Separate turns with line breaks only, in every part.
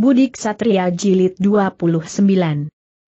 Budik Satria Jilid 29.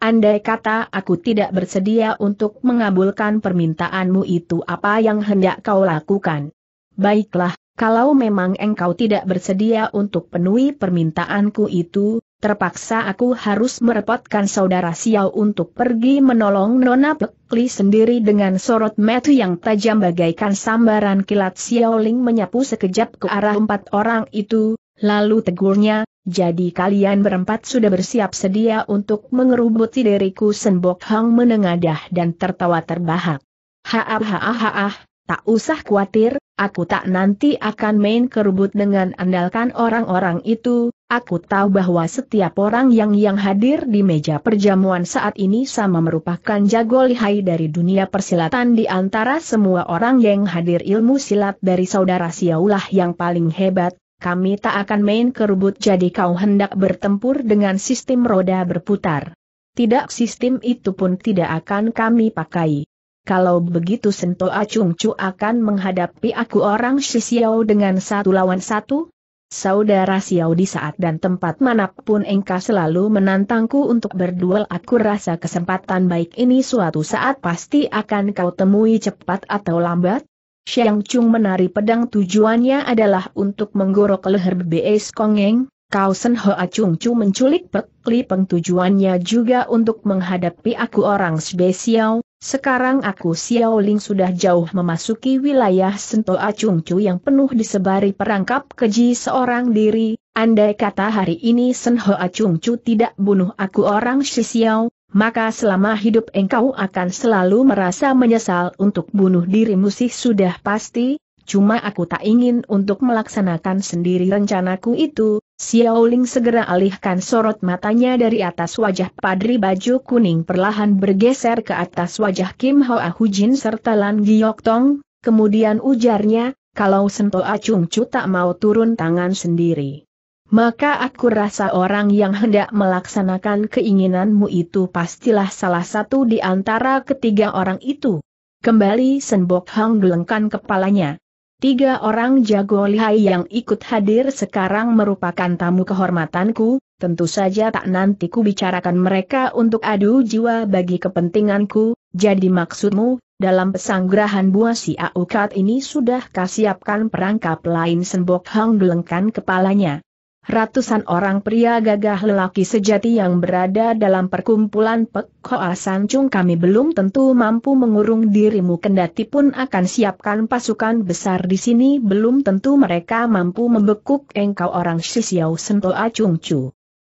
Andai kata aku tidak bersedia untuk mengabulkan permintaanmu itu apa yang hendak kau lakukan? Baiklah, kalau memang engkau tidak bersedia untuk penuhi permintaanku itu, terpaksa aku harus merepotkan saudara Xiao untuk pergi menolong Nona Pekli sendiri dengan sorot metu yang tajam bagaikan sambaran kilat Ling menyapu sekejap ke arah empat orang itu, Lalu tegurnya, jadi kalian berempat sudah bersiap sedia untuk mengerubuti diriku Senbok Hang menengadah dan tertawa terbahak. Haah haah haah, tak usah khawatir, aku tak nanti akan main kerubut dengan andalkan orang-orang itu, aku tahu bahwa setiap orang yang yang hadir di meja perjamuan saat ini sama merupakan jago lihai dari dunia persilatan di antara semua orang yang hadir ilmu silat dari saudara Siaulah yang paling hebat, kami tak akan main kerubut, jadi kau hendak bertempur dengan sistem roda berputar. Tidak sistem itu pun tidak akan kami pakai. Kalau begitu Sento Acung cu akan menghadapi aku orang Shisiao dengan satu lawan satu? Saudara Xiao di saat dan tempat manapun engkau selalu menantangku untuk berduel aku rasa kesempatan baik ini suatu saat pasti akan kau temui cepat atau lambat, Xiang Chung menari pedang tujuannya adalah untuk menggorok leher BS Kongeng, Kau Sen Hoa Chung Chu menculik Pek Li Peng tujuannya juga untuk menghadapi aku orang spesial, sekarang aku Xiao Ling sudah jauh memasuki wilayah A Chung Chu yang penuh disebari perangkap keji seorang diri, andai kata hari ini Sen Hoa Chung Chu tidak bunuh aku orang spesial, maka selama hidup engkau akan selalu merasa menyesal untuk bunuh dirimu sih sudah pasti, cuma aku tak ingin untuk melaksanakan sendiri rencanaku itu, Xiao Ling segera alihkan sorot matanya dari atas wajah Padri Baju Kuning perlahan bergeser ke atas wajah Kim Hoa Hujin serta Lan Giok Tong, kemudian ujarnya, kalau Sento Acung Chu tak mau turun tangan sendiri maka aku rasa orang yang hendak melaksanakan keinginanmu itu pastilah salah satu di antara ketiga orang itu. Kembali Senbok Hang gelengkan kepalanya. Tiga orang jago lihai yang ikut hadir sekarang merupakan tamu kehormatanku, tentu saja tak nanti ku bicarakan mereka untuk adu jiwa bagi kepentinganku, jadi maksudmu, dalam pesanggrahan buah si Aukat ini sudah kasiapkan perangkap lain Senbok Hang gelengkan kepalanya. Ratusan orang pria gagah lelaki sejati yang berada dalam perkumpulan Pek Hoa Sancung kami belum tentu mampu mengurung dirimu kendati pun akan siapkan pasukan besar di sini belum tentu mereka mampu membekuk engkau orang Sisiau Sento Acung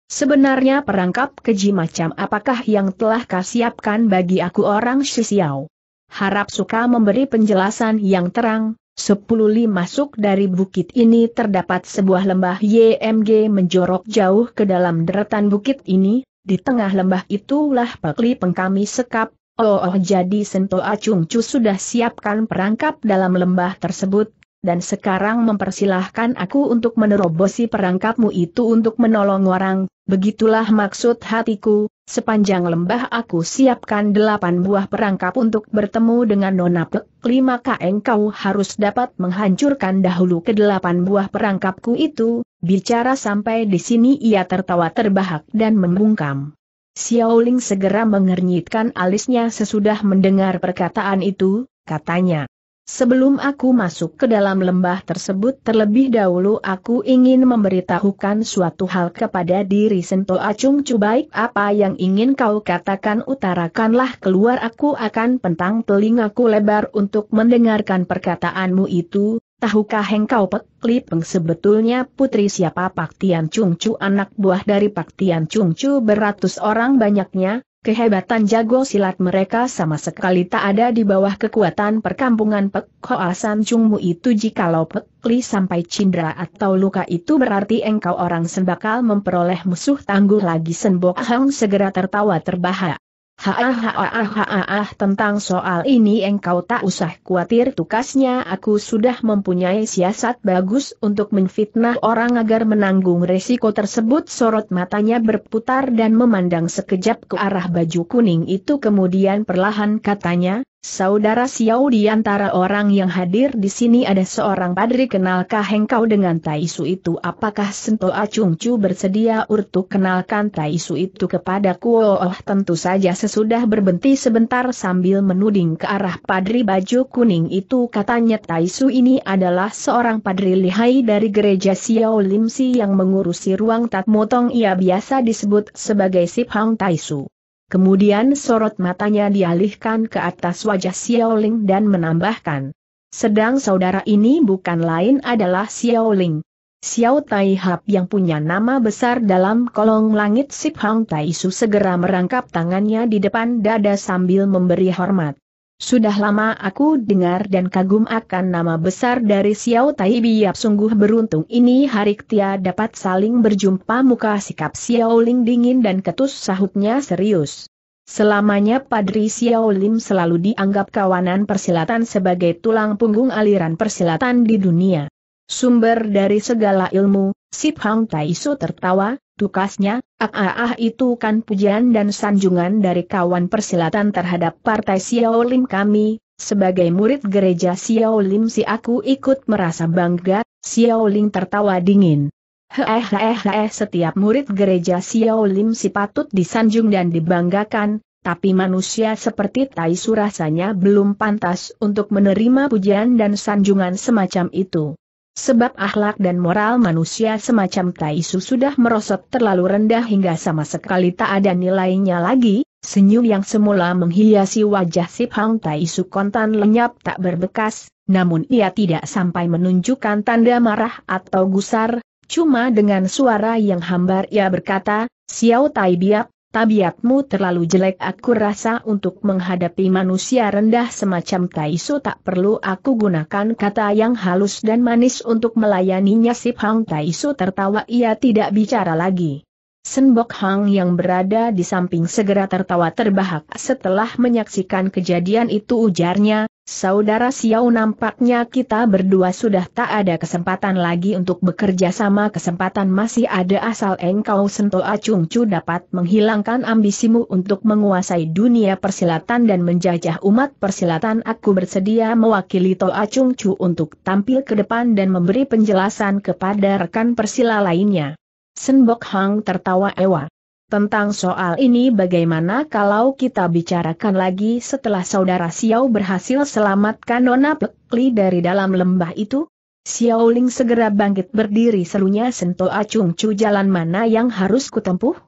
Sebenarnya perangkap keji macam apakah yang telah kau siapkan bagi aku orang Sisiau? Harap suka memberi penjelasan yang terang, Sepuluh li masuk dari bukit ini terdapat sebuah lembah YMG menjorok jauh ke dalam deretan bukit ini, di tengah lembah itulah Pakli pengkami sekap, oh, oh jadi Sento acung-cu sudah siapkan perangkap dalam lembah tersebut, dan sekarang mempersilahkan aku untuk menerobosi perangkapmu itu untuk menolong orang, begitulah maksud hatiku, sepanjang lembah aku siapkan delapan buah perangkap untuk bertemu dengan Nona Pek. Lima keng kau harus dapat menghancurkan dahulu ke delapan buah perangkapku itu, bicara sampai di sini ia tertawa terbahak dan membungkam. Xiaoling segera mengernyitkan alisnya sesudah mendengar perkataan itu, katanya, Sebelum aku masuk ke dalam lembah tersebut terlebih dahulu aku ingin memberitahukan suatu hal kepada diri Sento Acung Cubaik apa yang ingin kau katakan utarakanlah keluar aku akan pentang telingaku lebar untuk mendengarkan perkataanmu itu, tahukah engkau Pek sebetulnya putri siapa Pak Tian Cung Cu anak buah dari Pak Tian Cung Cu beratus orang banyaknya, Kehebatan jago silat mereka sama sekali tak ada di bawah kekuatan perkampungan Pek Hoa San Chungmu itu jikalau Pek Li sampai cindera atau luka itu berarti engkau orang sembakal memperoleh musuh tangguh lagi Sen Bok Hang segera tertawa terbahak. Hahaha, tentang soal ini engkau tak usah khawatir tukasnya aku sudah mempunyai siasat bagus untuk menfitnah orang agar menanggung resiko tersebut sorot matanya berputar dan memandang sekejap ke arah baju kuning itu kemudian perlahan katanya, Saudara Xiao di antara orang yang hadir di sini ada seorang padri kenalkah engkau dengan Taisu itu apakah Sento Chu bersedia untuk kenalkan Taisu itu kepadaku oh, tentu saja sesudah berbenti sebentar sambil menuding ke arah padri baju kuning itu katanya Taisu ini adalah seorang padri lihai dari gereja Xiao Limsi yang mengurusi ruang tatmotong. ia biasa disebut sebagai Sip Hang Taisu. Kemudian sorot matanya dialihkan ke atas wajah Xiaoling dan menambahkan. Sedang saudara ini bukan lain adalah Xiaoling. Xiao Tai Hap yang punya nama besar dalam kolong langit Sip Hang Tai Su segera merangkap tangannya di depan dada sambil memberi hormat. Sudah lama aku dengar dan kagum akan nama besar dari Xiao Tai Biap sungguh beruntung ini hari Tia dapat saling berjumpa muka sikap Xiao Ling dingin dan ketus sahutnya serius. Selamanya Padri Xiao Lim selalu dianggap kawanan persilatan sebagai tulang punggung aliran persilatan di dunia. Sumber dari segala ilmu, Sip Hang Tai Su tertawa, Tukasnya, ah, ah, ah itu kan pujian dan sanjungan dari kawan persilatan terhadap partai Xiaolim kami, sebagai murid gereja Xiaolim si aku ikut merasa bangga, Xiaoling tertawa dingin. Eh eh eh, setiap murid gereja Xiaolim si patut disanjung dan dibanggakan, tapi manusia seperti Taisu rasanya belum pantas untuk menerima pujian dan sanjungan semacam itu. Sebab akhlak dan moral manusia semacam Taisu sudah merosot terlalu rendah hingga sama sekali tak ada nilainya lagi, senyum yang semula menghiasi wajah si Tai Taisu kontan lenyap tak berbekas, namun ia tidak sampai menunjukkan tanda marah atau gusar, cuma dengan suara yang hambar ia berkata, Xiao Tai Biap, tabiatmu terlalu jelek aku rasa untuk menghadapi manusia rendah semacam Taisu tak perlu aku gunakan kata yang halus dan manis untuk melayaninya Sip Hang Taisu tertawa ia tidak bicara lagi. Senbok Hang yang berada di samping segera tertawa terbahak setelah menyaksikan kejadian itu ujarnya, Saudara Xiao nampaknya kita berdua sudah tak ada kesempatan lagi untuk bekerja sama kesempatan masih ada asal engkau sentuh acung Chu dapat menghilangkan ambisimu untuk menguasai dunia persilatan dan menjajah umat persilatan aku bersedia mewakili to acung Chu untuk tampil ke depan dan memberi penjelasan kepada rekan persila lainnya. Senbok Hang tertawa ewa. Tentang soal ini bagaimana kalau kita bicarakan lagi setelah saudara Xiao berhasil selamatkan Nona Pekli dari dalam lembah itu? Xiao Ling segera bangkit berdiri selunya sentuh acung cu jalan mana yang harus kutempuh?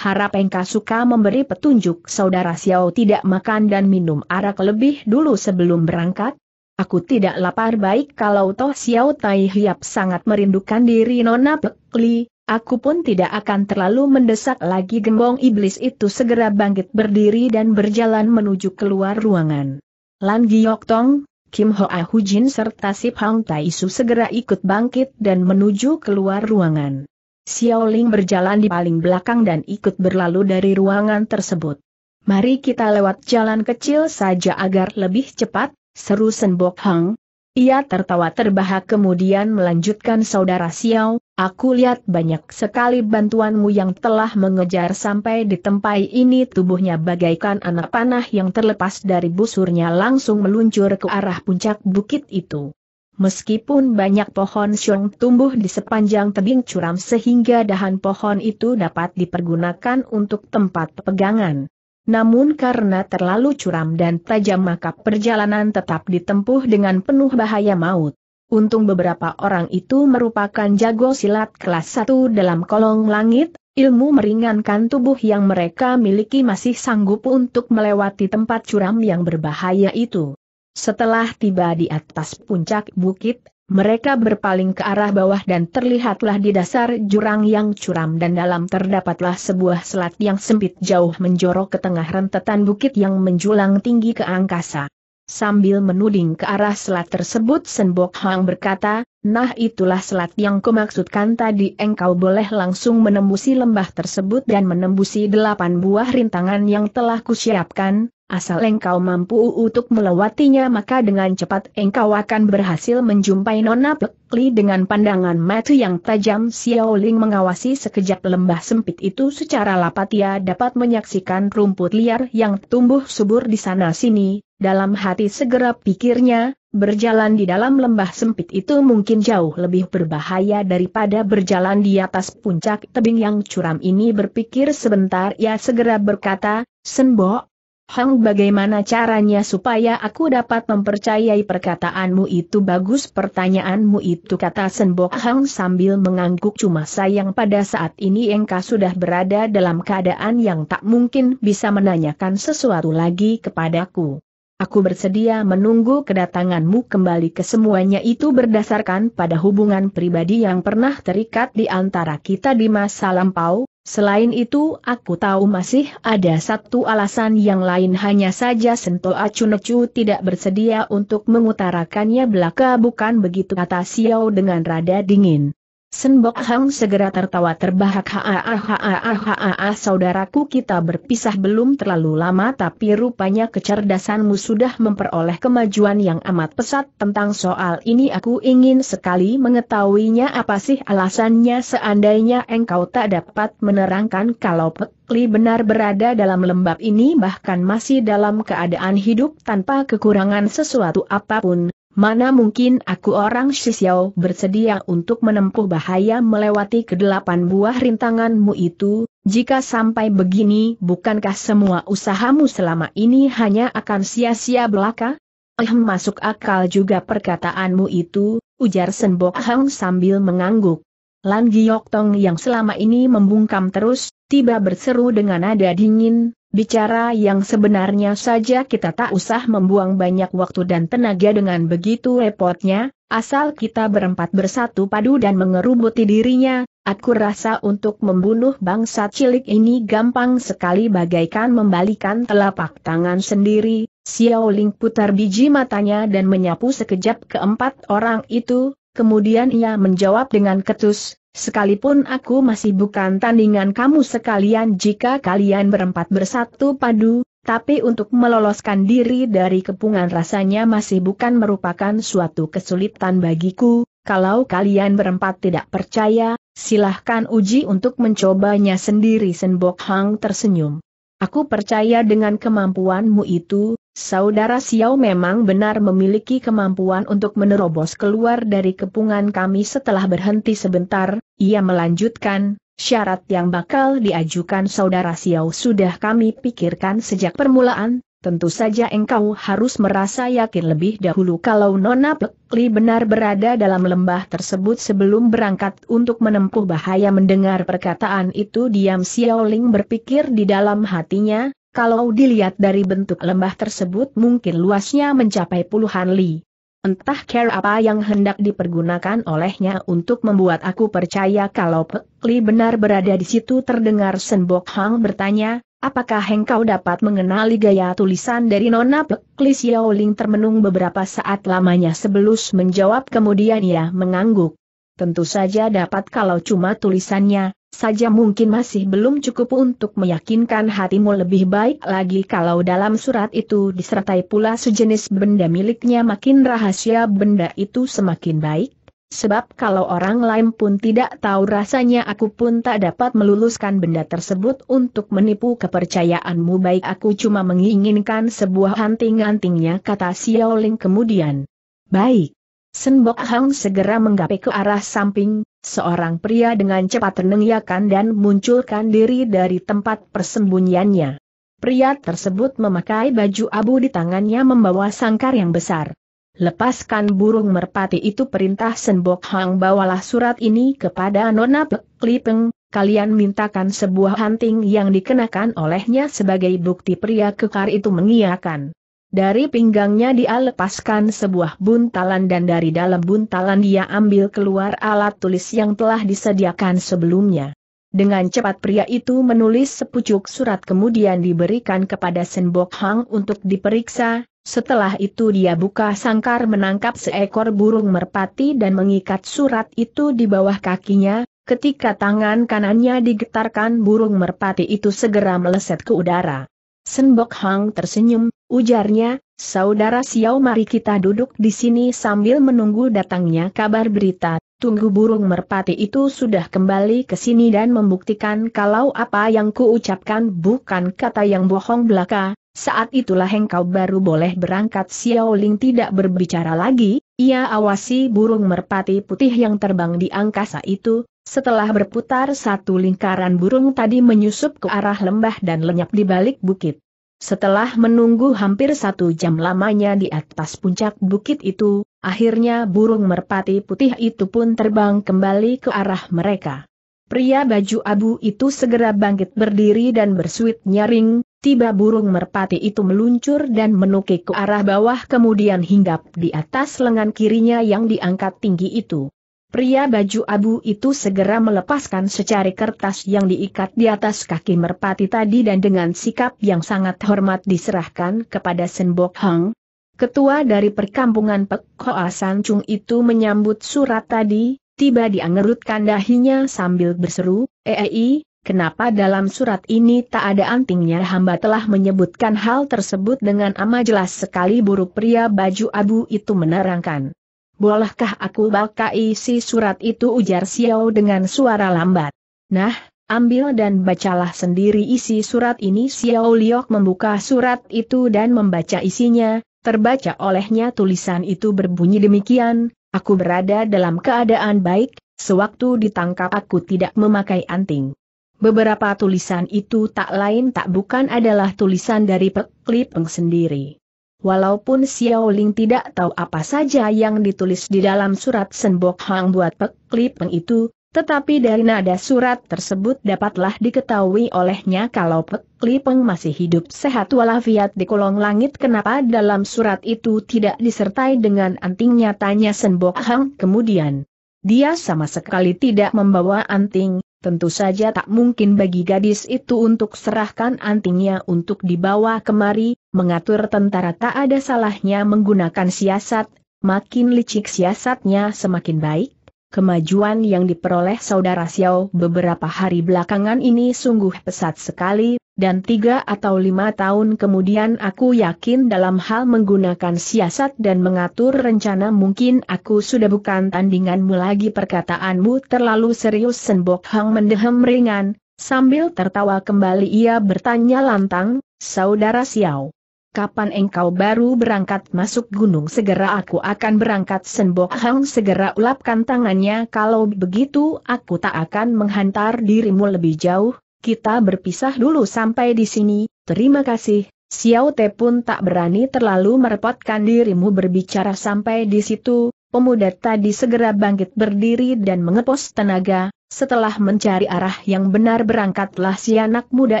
Harap engkau suka memberi petunjuk saudara Xiao tidak makan dan minum arak lebih dulu sebelum berangkat? Aku tidak lapar baik kalau toh Xiao Tai Hiap sangat merindukan diri Nona Pekli, Aku pun tidak akan terlalu mendesak lagi gembong iblis itu segera bangkit berdiri dan berjalan menuju keluar ruangan. Lan Giok Tong, Kim Ho Hoa ah Jin serta Sip Hang Tai Su segera ikut bangkit dan menuju keluar ruangan. Xiao Ling berjalan di paling belakang dan ikut berlalu dari ruangan tersebut. Mari kita lewat jalan kecil saja agar lebih cepat, seru Senbok Hang, ia tertawa terbahak kemudian melanjutkan saudara Xiao, aku lihat banyak sekali bantuanmu yang telah mengejar sampai di tempat ini tubuhnya bagaikan anak panah yang terlepas dari busurnya langsung meluncur ke arah puncak bukit itu. Meskipun banyak pohon siung tumbuh di sepanjang tebing curam sehingga dahan pohon itu dapat dipergunakan untuk tempat pegangan. Namun karena terlalu curam dan tajam maka perjalanan tetap ditempuh dengan penuh bahaya maut. Untung beberapa orang itu merupakan jago silat kelas 1 dalam kolong langit, ilmu meringankan tubuh yang mereka miliki masih sanggup untuk melewati tempat curam yang berbahaya itu. Setelah tiba di atas puncak bukit, mereka berpaling ke arah bawah dan terlihatlah di dasar jurang yang curam dan dalam terdapatlah sebuah selat yang sempit jauh menjorok ke tengah rentetan bukit yang menjulang tinggi ke angkasa. Sambil menuding ke arah selat tersebut Senbok Hang berkata, nah itulah selat yang kumaksudkan tadi engkau boleh langsung menembusi lembah tersebut dan menembusi delapan buah rintangan yang telah kusiapkan, Asal engkau mampu untuk melewatinya maka dengan cepat engkau akan berhasil menjumpai Nona Pekli dengan pandangan mata yang tajam Xiao Ling mengawasi sekejap lembah sempit itu secara lapat ia dapat menyaksikan rumput liar yang tumbuh subur di sana sini, dalam hati segera pikirnya, berjalan di dalam lembah sempit itu mungkin jauh lebih berbahaya daripada berjalan di atas puncak tebing yang curam ini berpikir sebentar ia segera berkata, Senbo, Hang bagaimana caranya supaya aku dapat mempercayai perkataanmu itu bagus pertanyaanmu itu kata Senbok Hang sambil mengangguk cuma sayang pada saat ini engkau sudah berada dalam keadaan yang tak mungkin bisa menanyakan sesuatu lagi kepadaku. Aku bersedia menunggu kedatanganmu kembali ke semuanya itu berdasarkan pada hubungan pribadi yang pernah terikat di antara kita di masa lampau, Selain itu aku tahu masih ada satu alasan yang lain hanya saja Sento Acunecu tidak bersedia untuk mengutarakannya belaka bukan begitu kata Xiao dengan rada dingin. Senbok Hang segera tertawa terbahak haa ha haa saudaraku kita berpisah belum terlalu lama tapi rupanya kecerdasanmu sudah memperoleh kemajuan yang amat pesat tentang soal ini aku ingin sekali mengetahuinya apa sih alasannya seandainya engkau tak dapat menerangkan kalau Pekli benar berada dalam lembab ini bahkan masih dalam keadaan hidup tanpa kekurangan sesuatu apapun Mana mungkin aku orang Shisiao bersedia untuk menempuh bahaya melewati kedelapan buah rintanganmu itu, jika sampai begini bukankah semua usahamu selama ini hanya akan sia-sia belaka? Eh masuk akal juga perkataanmu itu, ujar Senbok Hang sambil mengangguk. Lan Giok Tong yang selama ini membungkam terus, tiba berseru dengan nada dingin, Bicara yang sebenarnya saja kita tak usah membuang banyak waktu dan tenaga dengan begitu repotnya, asal kita berempat bersatu padu dan mengerubuti dirinya, aku rasa untuk membunuh bangsa cilik ini gampang sekali bagaikan membalikan telapak tangan sendiri, Xiao Ling putar biji matanya dan menyapu sekejap keempat orang itu, kemudian ia menjawab dengan ketus, Sekalipun aku masih bukan tandingan kamu sekalian jika kalian berempat bersatu padu, tapi untuk meloloskan diri dari kepungan rasanya masih bukan merupakan suatu kesulitan bagiku, kalau kalian berempat tidak percaya, silahkan uji untuk mencobanya sendiri Senbok Hang tersenyum. Aku percaya dengan kemampuanmu itu, Saudara Xiao memang benar memiliki kemampuan untuk menerobos keluar dari kepungan kami setelah berhenti sebentar, ia melanjutkan, syarat yang bakal diajukan Saudara Xiao sudah kami pikirkan sejak permulaan, tentu saja engkau harus merasa yakin lebih dahulu kalau Nona Pekli benar berada dalam lembah tersebut sebelum berangkat untuk menempuh bahaya mendengar perkataan itu diam Xiao Ling berpikir di dalam hatinya, kalau dilihat dari bentuk lembah tersebut mungkin luasnya mencapai puluhan li. Entah care apa yang hendak dipergunakan olehnya untuk membuat aku percaya kalau Pek Li benar berada di situ terdengar Senbok Hang bertanya, Apakah engkau dapat mengenali gaya tulisan dari Nona Li Xiaoling termenung beberapa saat lamanya sebelum menjawab kemudian ia mengangguk tentu saja dapat kalau cuma tulisannya, saja mungkin masih belum cukup untuk meyakinkan hatimu lebih baik lagi kalau dalam surat itu disertai pula sejenis benda miliknya makin rahasia benda itu semakin baik. Sebab kalau orang lain pun tidak tahu rasanya aku pun tak dapat meluluskan benda tersebut untuk menipu kepercayaanmu baik aku cuma menginginkan sebuah hanting-hantingnya, kata Xiaoling kemudian. Baik, Senbok Hang segera menggapai ke arah samping, seorang pria dengan cepat menengiakan dan munculkan diri dari tempat persembunyiannya. Pria tersebut memakai baju abu di tangannya membawa sangkar yang besar. Lepaskan burung merpati itu perintah Senbok Hang bawalah surat ini kepada Nona Klipeng. kalian mintakan sebuah hunting yang dikenakan olehnya sebagai bukti pria kekar itu mengiakan. Dari pinggangnya dia lepaskan sebuah buntalan dan dari dalam buntalan dia ambil keluar alat tulis yang telah disediakan sebelumnya. Dengan cepat pria itu menulis sepucuk surat kemudian diberikan kepada Senbok Hang untuk diperiksa, setelah itu dia buka sangkar menangkap seekor burung merpati dan mengikat surat itu di bawah kakinya, ketika tangan kanannya digetarkan burung merpati itu segera meleset ke udara. Senbok Hang tersenyum, Ujarnya, saudara Xiao mari kita duduk di sini sambil menunggu datangnya kabar berita. Tunggu burung merpati itu sudah kembali ke sini dan membuktikan kalau apa yang kuucapkan bukan kata yang bohong belaka, saat itulah engkau baru boleh berangkat Xiao Ling tidak berbicara lagi, ia awasi burung merpati putih yang terbang di angkasa itu, setelah berputar satu lingkaran burung tadi menyusup ke arah lembah dan lenyap di balik bukit. Setelah menunggu hampir satu jam lamanya di atas puncak bukit itu, akhirnya burung merpati putih itu pun terbang kembali ke arah mereka. Pria baju abu itu segera bangkit berdiri dan bersuit nyaring, Tiba burung merpati itu meluncur dan menukik ke arah bawah kemudian hinggap di atas lengan kirinya yang diangkat tinggi itu. Pria baju abu itu segera melepaskan secari kertas yang diikat di atas kaki merpati tadi dan dengan sikap yang sangat hormat diserahkan kepada Senbok Hang. Ketua dari perkampungan Pek Hoa Chung itu menyambut surat tadi, tiba diangerutkan dahinya sambil berseru, EEI, eh, eh, kenapa dalam surat ini tak ada antingnya hamba telah menyebutkan hal tersebut dengan amat jelas sekali buruk pria baju abu itu menerangkan. Bolehkah aku bakai isi surat itu ujar Xiao dengan suara lambat. Nah, ambil dan bacalah sendiri isi surat ini Xiao Liok membuka surat itu dan membaca isinya, terbaca olehnya tulisan itu berbunyi demikian, aku berada dalam keadaan baik, sewaktu ditangkap aku tidak memakai anting. Beberapa tulisan itu tak lain tak bukan adalah tulisan dari Pek Lipeng sendiri. Walaupun Xiao Ling tidak tahu apa saja yang ditulis di dalam surat Senbok Hang buat Pek Peng itu, tetapi dari nada surat tersebut dapatlah diketahui olehnya kalau Pek Peng masih hidup sehat walafiat di kolong langit kenapa dalam surat itu tidak disertai dengan antingnya tanya Senbok Hang kemudian. Dia sama sekali tidak membawa anting, Tentu saja tak mungkin bagi gadis itu untuk serahkan antingnya untuk dibawa kemari, mengatur tentara tak ada salahnya menggunakan siasat, makin licik siasatnya semakin baik. Kemajuan yang diperoleh saudara Xiao beberapa hari belakangan ini sungguh pesat sekali, dan tiga atau lima tahun kemudian aku yakin dalam hal menggunakan siasat dan mengatur rencana mungkin aku sudah bukan tandinganmu lagi perkataanmu terlalu serius Senbok Hang mendehem ringan, sambil tertawa kembali ia bertanya lantang, saudara Xiao, kapan engkau baru berangkat masuk gunung segera aku akan berangkat Senbok Hang segera ulapkan tangannya kalau begitu aku tak akan menghantar dirimu lebih jauh, kita berpisah dulu sampai di sini, terima kasih. Xiao Te pun tak berani terlalu merepotkan dirimu berbicara sampai di situ, pemuda tadi segera bangkit berdiri dan mengepos tenaga, setelah mencari arah yang benar berangkatlah si anak muda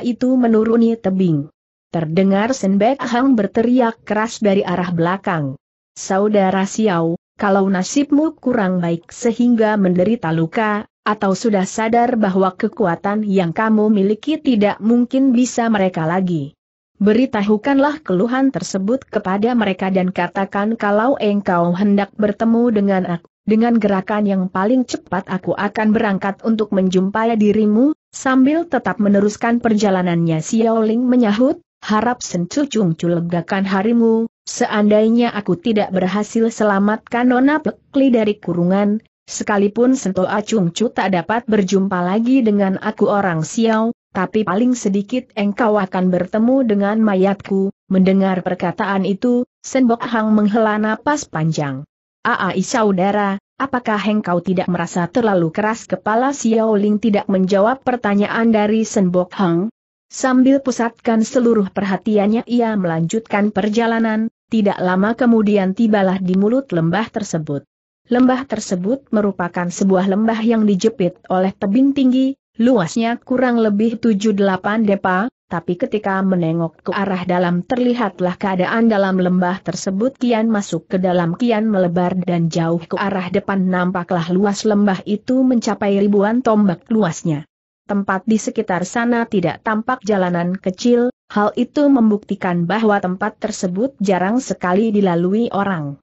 itu menuruni tebing. Terdengar Senbek Hang berteriak keras dari arah belakang. Saudara Xiao, kalau nasibmu kurang baik sehingga menderita luka, atau sudah sadar bahwa kekuatan yang kamu miliki tidak mungkin bisa mereka lagi. Beritahukanlah keluhan tersebut kepada mereka dan katakan kalau engkau hendak bertemu dengan aku. Dengan gerakan yang paling cepat aku akan berangkat untuk menjumpai dirimu, sambil tetap meneruskan perjalanannya Xiaoling menyahut, harap sencucung culegakan harimu, seandainya aku tidak berhasil selamatkan Nona Pekli dari kurungan, sekalipun sentuh-acung-cu tak dapat berjumpa lagi dengan aku orang Siau, tapi paling sedikit engkau akan bertemu dengan mayatku, mendengar perkataan itu, Senbok Hang menghela napas panjang. Aai saudara, apakah engkau tidak merasa terlalu keras kepala Xiao Ling tidak menjawab pertanyaan dari Senbok Hang? Sambil pusatkan seluruh perhatiannya ia melanjutkan perjalanan, tidak lama kemudian tibalah di mulut lembah tersebut. Lembah tersebut merupakan sebuah lembah yang dijepit oleh tebing tinggi, luasnya kurang lebih 7-8 depa, tapi ketika menengok ke arah dalam terlihatlah keadaan dalam lembah tersebut kian masuk ke dalam kian melebar dan jauh ke arah depan nampaklah luas lembah itu mencapai ribuan tombak luasnya tempat di sekitar sana tidak tampak jalanan kecil, hal itu membuktikan bahwa tempat tersebut jarang sekali dilalui orang.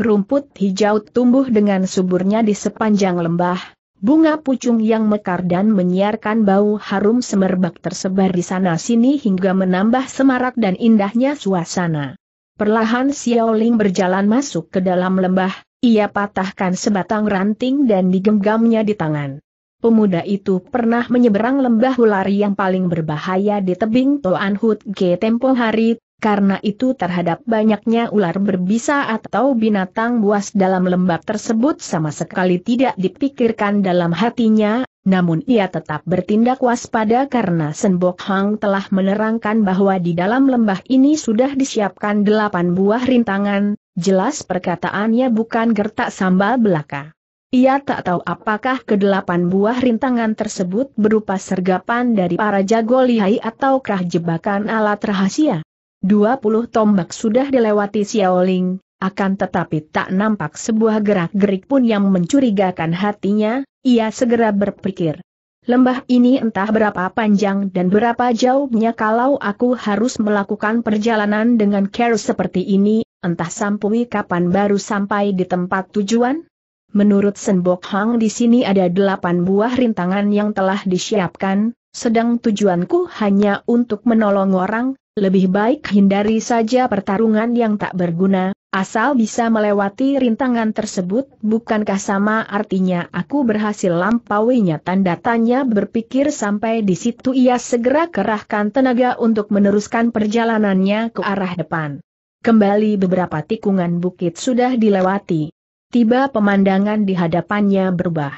Rumput hijau tumbuh dengan suburnya di sepanjang lembah, bunga pucung yang mekar dan menyiarkan bau harum semerbak tersebar di sana-sini hingga menambah semarak dan indahnya suasana. Perlahan Xiaoling berjalan masuk ke dalam lembah, ia patahkan sebatang ranting dan digenggamnya di tangan pemuda itu pernah menyeberang lembah ular yang paling berbahaya di tebing Toan Hut Ge tempo hari, karena itu terhadap banyaknya ular berbisa atau binatang buas dalam lembah tersebut sama sekali tidak dipikirkan dalam hatinya, namun ia tetap bertindak waspada karena Senbok Hang telah menerangkan bahwa di dalam lembah ini sudah disiapkan delapan buah rintangan, jelas perkataannya bukan gertak sambal belaka. Ia tak tahu apakah kedelapan buah rintangan tersebut berupa sergapan dari para jago lihai atau kerah jebakan alat rahasia. 20 tombak sudah dilewati Xiaoling, akan tetapi tak nampak sebuah gerak-gerik pun yang mencurigakan hatinya, ia segera berpikir. Lembah ini entah berapa panjang dan berapa jauhnya kalau aku harus melakukan perjalanan dengan kerus seperti ini, entah sampui kapan baru sampai di tempat tujuan? Menurut Senbok Hang di sini ada delapan buah rintangan yang telah disiapkan, sedang tujuanku hanya untuk menolong orang, lebih baik hindari saja pertarungan yang tak berguna, asal bisa melewati rintangan tersebut bukankah sama artinya aku berhasil lampauinya tanda tanya berpikir sampai di situ ia segera kerahkan tenaga untuk meneruskan perjalanannya ke arah depan. Kembali beberapa tikungan bukit sudah dilewati. Tiba pemandangan di hadapannya berubah.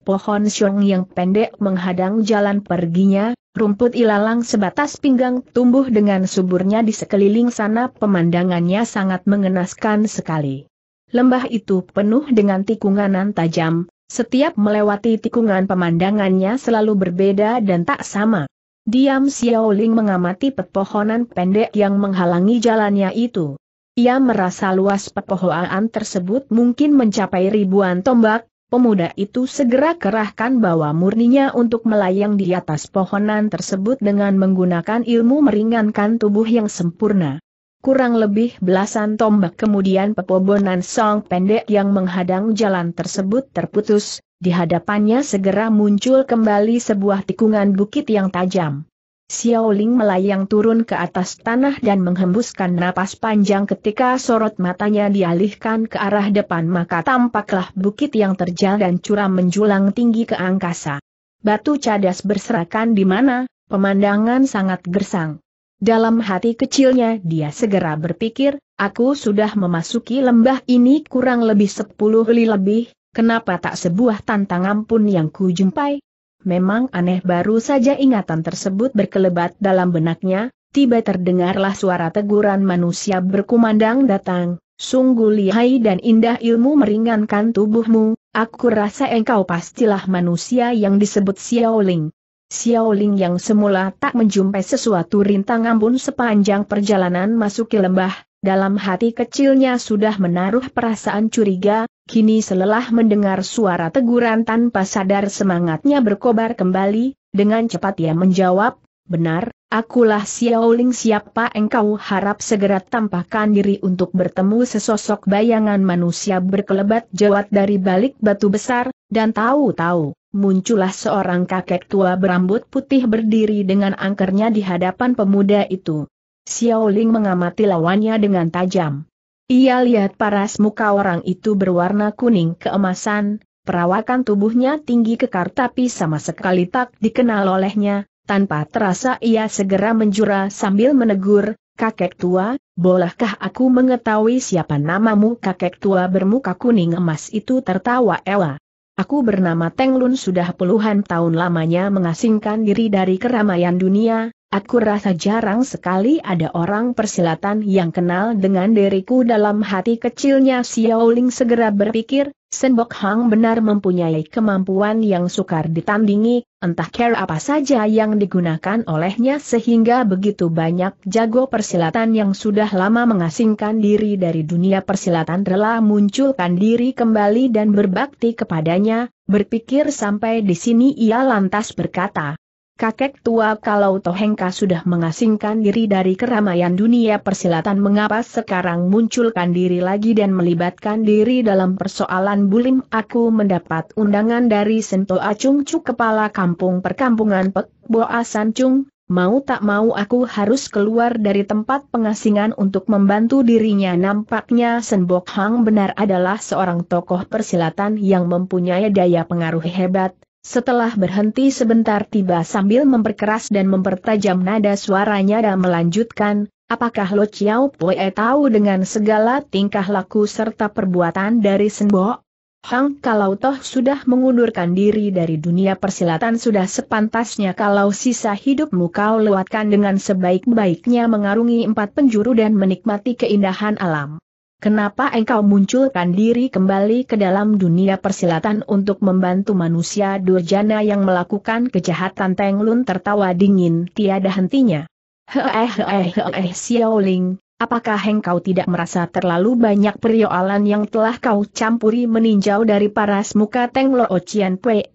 Pohon siung yang pendek menghadang jalan perginya, rumput ilalang sebatas pinggang tumbuh dengan suburnya di sekeliling sana pemandangannya sangat mengenaskan sekali. Lembah itu penuh dengan tikunganan tajam, setiap melewati tikungan pemandangannya selalu berbeda dan tak sama. Diam Xiaoling mengamati pepohonan pendek yang menghalangi jalannya itu. Ia merasa luas pepohoaan tersebut mungkin mencapai ribuan tombak, pemuda itu segera kerahkan bawa murninya untuk melayang di atas pohonan tersebut dengan menggunakan ilmu meringankan tubuh yang sempurna. Kurang lebih belasan tombak kemudian pepohonan song pendek yang menghadang jalan tersebut terputus, di hadapannya segera muncul kembali sebuah tikungan bukit yang tajam. Xiaoling melayang turun ke atas tanah dan menghembuskan napas panjang ketika sorot matanya dialihkan ke arah depan maka tampaklah bukit yang terjal dan curam menjulang tinggi ke angkasa. Batu cadas berserakan di mana, pemandangan sangat gersang. Dalam hati kecilnya dia segera berpikir, aku sudah memasuki lembah ini kurang lebih sepuluh li lebih, kenapa tak sebuah tantangan pun yang kujumpai, Memang aneh baru saja ingatan tersebut berkelebat dalam benaknya, tiba terdengarlah suara teguran manusia berkumandang datang, sungguh lihai dan indah ilmu meringankan tubuhmu, aku rasa engkau pastilah manusia yang disebut Xiaoling. Xiaoling yang semula tak menjumpai sesuatu rintang pun sepanjang perjalanan masuk ke lembah, dalam hati kecilnya sudah menaruh perasaan curiga, kini selelah mendengar suara teguran tanpa sadar semangatnya berkobar kembali, dengan cepat ia menjawab, benar, akulah Xiaoling siapa engkau harap segera tampakkan diri untuk bertemu sesosok bayangan manusia berkelebat jawat dari balik batu besar, dan tahu-tahu, muncullah seorang kakek tua berambut putih berdiri dengan angkernya di hadapan pemuda itu. Xiao Ling mengamati lawannya dengan tajam. Ia lihat paras muka orang itu berwarna kuning keemasan, perawakan tubuhnya tinggi kekar tapi sama sekali tak dikenal olehnya, tanpa terasa ia segera menjura sambil menegur, kakek tua, bolehkah aku mengetahui siapa namamu kakek tua bermuka kuning emas itu tertawa ewa. Aku bernama Teng Lun sudah puluhan tahun lamanya mengasingkan diri dari keramaian dunia, Aku rasa jarang sekali ada orang persilatan yang kenal dengan diriku dalam hati kecilnya Xiaoling segera berpikir, Senbok Hang benar mempunyai kemampuan yang sukar ditandingi, entah care apa saja yang digunakan olehnya sehingga begitu banyak jago persilatan yang sudah lama mengasingkan diri dari dunia persilatan rela munculkan diri kembali dan berbakti kepadanya, berpikir sampai di sini ia lantas berkata, Kakek tua kalau Tohengka sudah mengasingkan diri dari keramaian dunia persilatan mengapa sekarang munculkan diri lagi dan melibatkan diri dalam persoalan bulim aku mendapat undangan dari Sento Acung Cuk kepala kampung perkampungan Pek Boa Sancung, mau tak mau aku harus keluar dari tempat pengasingan untuk membantu dirinya nampaknya Senbok Hang benar adalah seorang tokoh persilatan yang mempunyai daya pengaruh hebat, setelah berhenti sebentar tiba sambil memperkeras dan mempertajam nada suaranya dan melanjutkan, apakah Lo Chiao Pue tahu dengan segala tingkah laku serta perbuatan dari Senbo? Hang kalau toh sudah mengundurkan diri dari dunia persilatan sudah sepantasnya kalau sisa hidupmu kau lewatkan dengan sebaik-baiknya mengarungi empat penjuru dan menikmati keindahan alam. Kenapa engkau munculkan diri kembali ke dalam dunia persilatan untuk membantu manusia durjana yang melakukan kejahatan Tenglun tertawa dingin tiada hentinya? Heh Xiao Ling, Xiaoling, apakah engkau tidak merasa terlalu banyak perioalan yang telah kau campuri meninjau dari paras muka Tenglo Ocian Pe,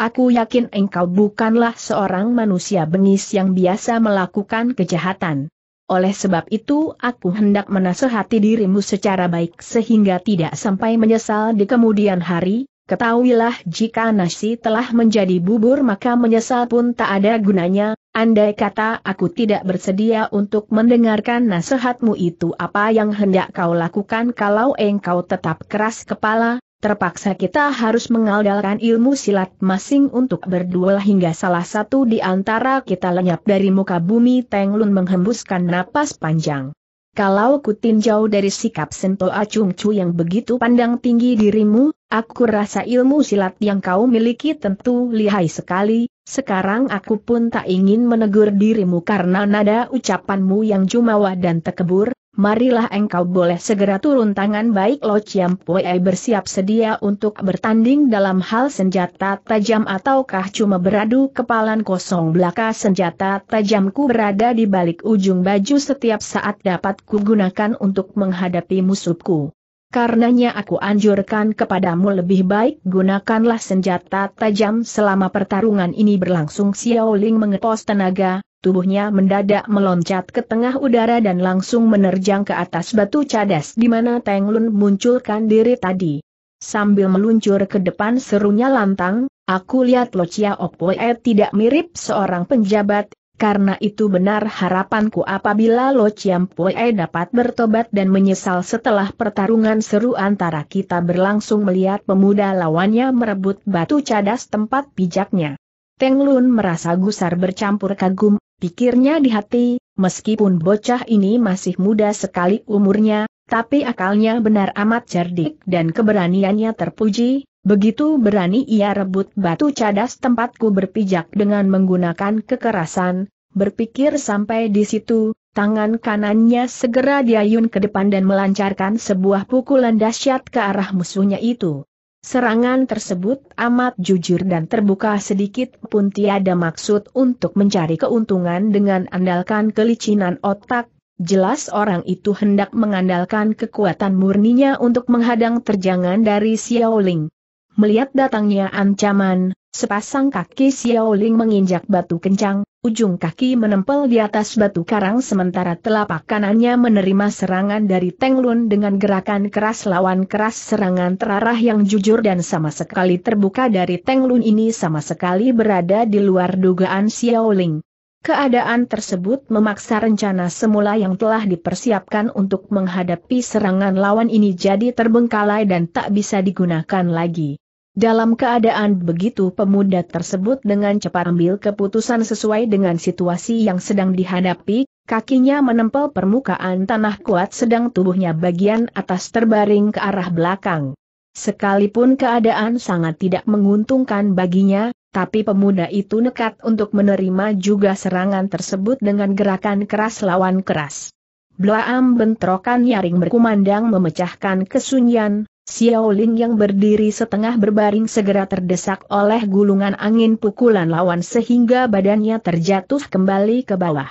aku yakin engkau bukanlah seorang manusia bengis yang biasa melakukan kejahatan. Oleh sebab itu aku hendak menasehati dirimu secara baik sehingga tidak sampai menyesal di kemudian hari, ketahuilah jika nasi telah menjadi bubur maka menyesal pun tak ada gunanya, andai kata aku tidak bersedia untuk mendengarkan nasihatmu itu apa yang hendak kau lakukan kalau engkau tetap keras kepala, terpaksa kita harus mengandalkan ilmu silat masing untuk berduel hingga salah satu di antara kita lenyap dari muka bumi Teng Lun menghembuskan napas panjang. Kalau ku tinjau dari sikap Sento Acung Chu yang begitu pandang tinggi dirimu, aku rasa ilmu silat yang kau miliki tentu lihai sekali, sekarang aku pun tak ingin menegur dirimu karena nada ucapanmu yang jumawa dan tekebur, marilah engkau boleh segera turun tangan baik Lo Chiam Pue bersiap sedia untuk bertanding dalam hal senjata tajam ataukah cuma beradu kepalan kosong belaka senjata tajamku berada di balik ujung baju setiap saat dapat kugunakan untuk menghadapi musuhku. Karenanya aku anjurkan kepadamu lebih baik gunakanlah senjata tajam selama pertarungan ini berlangsung Xiao Ling mengepos tenaga, tubuhnya mendadak meloncat ke tengah udara dan langsung menerjang ke atas batu cadas di mana Teng Lun munculkan diri tadi. Sambil meluncur ke depan serunya lantang, aku lihat Lo Chia Opoe tidak mirip seorang penjabat, karena itu benar harapanku apabila Lo Chia Opoe dapat bertobat dan menyesal setelah pertarungan seru antara kita berlangsung melihat pemuda lawannya merebut batu cadas tempat pijaknya. Teng Lun merasa gusar bercampur kagum, pikirnya di hati, meskipun bocah ini masih muda sekali umurnya, tapi akalnya benar amat cerdik dan keberaniannya terpuji, begitu berani ia rebut batu cadas tempatku berpijak dengan menggunakan kekerasan, berpikir sampai di situ, tangan kanannya segera diayun ke depan dan melancarkan sebuah pukulan dahsyat ke arah musuhnya itu. Serangan tersebut amat jujur dan terbuka sedikit pun tiada maksud untuk mencari keuntungan dengan andalkan kelicinan otak, jelas orang itu hendak mengandalkan kekuatan murninya untuk menghadang terjangan dari Xiaoling. Melihat datangnya ancaman, sepasang kaki Xiaoling menginjak batu kencang, ujung kaki menempel di atas batu karang sementara telapak kanannya menerima serangan dari Teng Lun dengan gerakan keras lawan keras serangan terarah yang jujur dan sama sekali terbuka dari Teng Lun ini sama sekali berada di luar dugaan Xiao Ling. Keadaan tersebut memaksa rencana semula yang telah dipersiapkan untuk menghadapi serangan lawan ini jadi terbengkalai dan tak bisa digunakan lagi. Dalam keadaan begitu pemuda tersebut dengan cepat ambil keputusan sesuai dengan situasi yang sedang dihadapi, kakinya menempel permukaan tanah kuat sedang tubuhnya bagian atas terbaring ke arah belakang. Sekalipun keadaan sangat tidak menguntungkan baginya, tapi pemuda itu nekat untuk menerima juga serangan tersebut dengan gerakan keras lawan keras. Blaam bentrokan nyaring berkumandang memecahkan kesunyian, Xiao Ling yang berdiri setengah berbaring segera terdesak oleh gulungan angin pukulan lawan sehingga badannya terjatuh kembali ke bawah.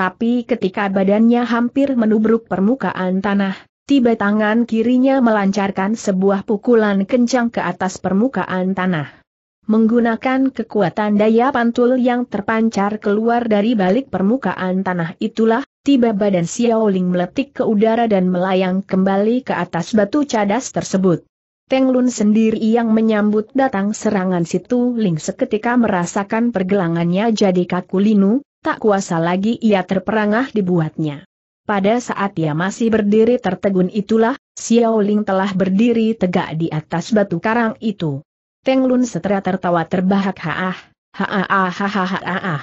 Tapi ketika badannya hampir menubruk permukaan tanah, tiba tangan kirinya melancarkan sebuah pukulan kencang ke atas permukaan tanah. Menggunakan kekuatan daya pantul yang terpancar keluar dari balik permukaan tanah itulah, tiba badan Xiaoling meletik ke udara dan melayang kembali ke atas batu cadas tersebut. Teng Lun sendiri yang menyambut datang serangan situ Ling seketika merasakan pergelangannya jadi kaku linu, tak kuasa lagi ia terperangah dibuatnya. Pada saat ia masih berdiri tertegun itulah, Xiaoling telah berdiri tegak di atas batu karang itu. Teng Lun setera tertawa terbahak haah, haah ah, haah haah.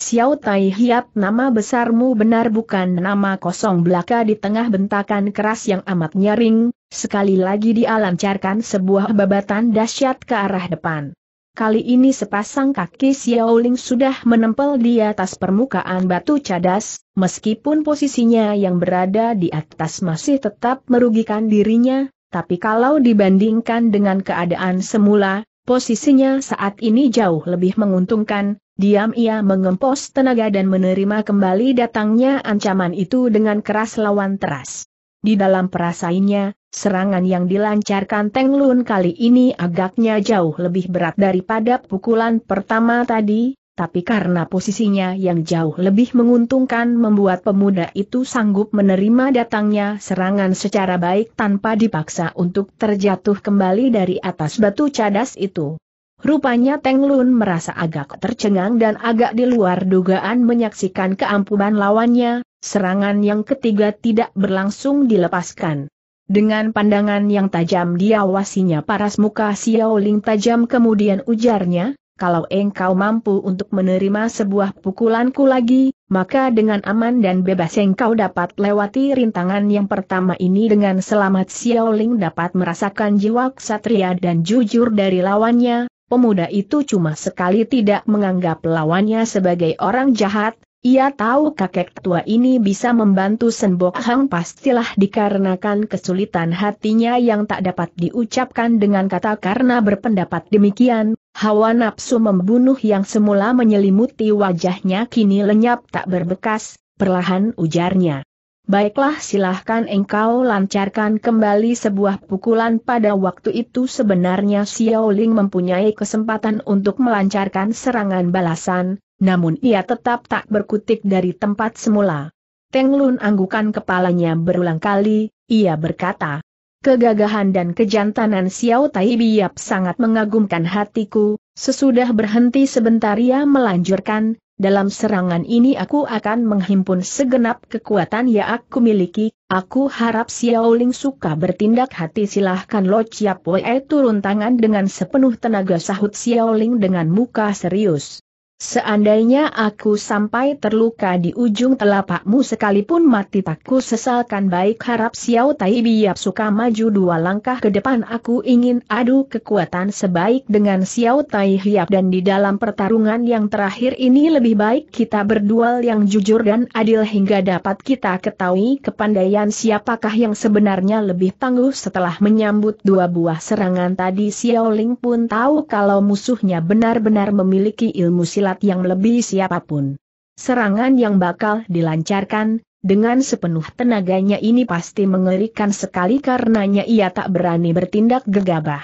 Xiao Tai Hiap nama besarmu benar bukan nama kosong belaka di tengah bentakan keras yang amat nyaring, sekali lagi dialancarkan sebuah babatan dahsyat ke arah depan. Kali ini sepasang kaki Xiao Ling sudah menempel di atas permukaan batu cadas, meskipun posisinya yang berada di atas masih tetap merugikan dirinya, tapi kalau dibandingkan dengan keadaan semula, posisinya saat ini jauh lebih menguntungkan, diam ia mengempos tenaga dan menerima kembali datangnya ancaman itu dengan keras lawan teras. Di dalam perasainya, serangan yang dilancarkan Teng Lun kali ini agaknya jauh lebih berat daripada pukulan pertama tadi, tapi karena posisinya yang jauh lebih menguntungkan membuat pemuda itu sanggup menerima datangnya serangan secara baik tanpa dipaksa untuk terjatuh kembali dari atas batu cadas itu. Rupanya Teng Lun merasa agak tercengang dan agak di luar dugaan menyaksikan keampuhan lawannya, serangan yang ketiga tidak berlangsung dilepaskan. Dengan pandangan yang tajam diawasinya paras muka Xiaoling tajam kemudian ujarnya, kalau engkau mampu untuk menerima sebuah pukulanku lagi, maka dengan aman dan bebas engkau dapat lewati rintangan yang pertama ini dengan selamat Xiaoling dapat merasakan jiwa ksatria dan jujur dari lawannya, pemuda itu cuma sekali tidak menganggap lawannya sebagai orang jahat, ia tahu kakek tua ini bisa membantu Senbok Hang pastilah dikarenakan kesulitan hatinya yang tak dapat diucapkan dengan kata karena berpendapat demikian, hawa nafsu membunuh yang semula menyelimuti wajahnya kini lenyap tak berbekas, perlahan ujarnya. Baiklah silahkan engkau lancarkan kembali sebuah pukulan pada waktu itu sebenarnya Xiao Ling mempunyai kesempatan untuk melancarkan serangan balasan, namun ia tetap tak berkutik dari tempat semula. Teng Lun anggukan kepalanya berulang kali, ia berkata, Kegagahan dan kejantanan Xiao Tai Biap sangat mengagumkan hatiku, sesudah berhenti sebentar ia melanjurkan, dalam serangan ini aku akan menghimpun segenap kekuatan yang aku miliki, aku harap Xiao Ling suka bertindak hati silahkan Lo Chiap Wei turun tangan dengan sepenuh tenaga sahut Xiao Ling dengan muka serius. Seandainya aku sampai terluka di ujung telapakmu sekalipun mati takku sesalkan baik harap Xiao Tai Biap suka maju dua langkah ke depan aku ingin adu kekuatan sebaik dengan Xiao Tai Hiap dan di dalam pertarungan yang terakhir ini lebih baik kita berduel yang jujur dan adil hingga dapat kita ketahui kepandaian siapakah yang sebenarnya lebih tangguh setelah menyambut dua buah serangan tadi Xiao Ling pun tahu kalau musuhnya benar-benar memiliki ilmu silat hebat yang lebih siapapun. Serangan yang bakal dilancarkan, dengan sepenuh tenaganya ini pasti mengerikan sekali karenanya ia tak berani bertindak gegabah.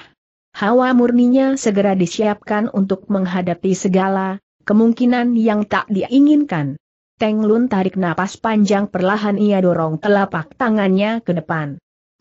Hawa murninya segera disiapkan untuk menghadapi segala kemungkinan yang tak diinginkan. Teng Lun tarik napas panjang perlahan ia dorong telapak tangannya ke depan.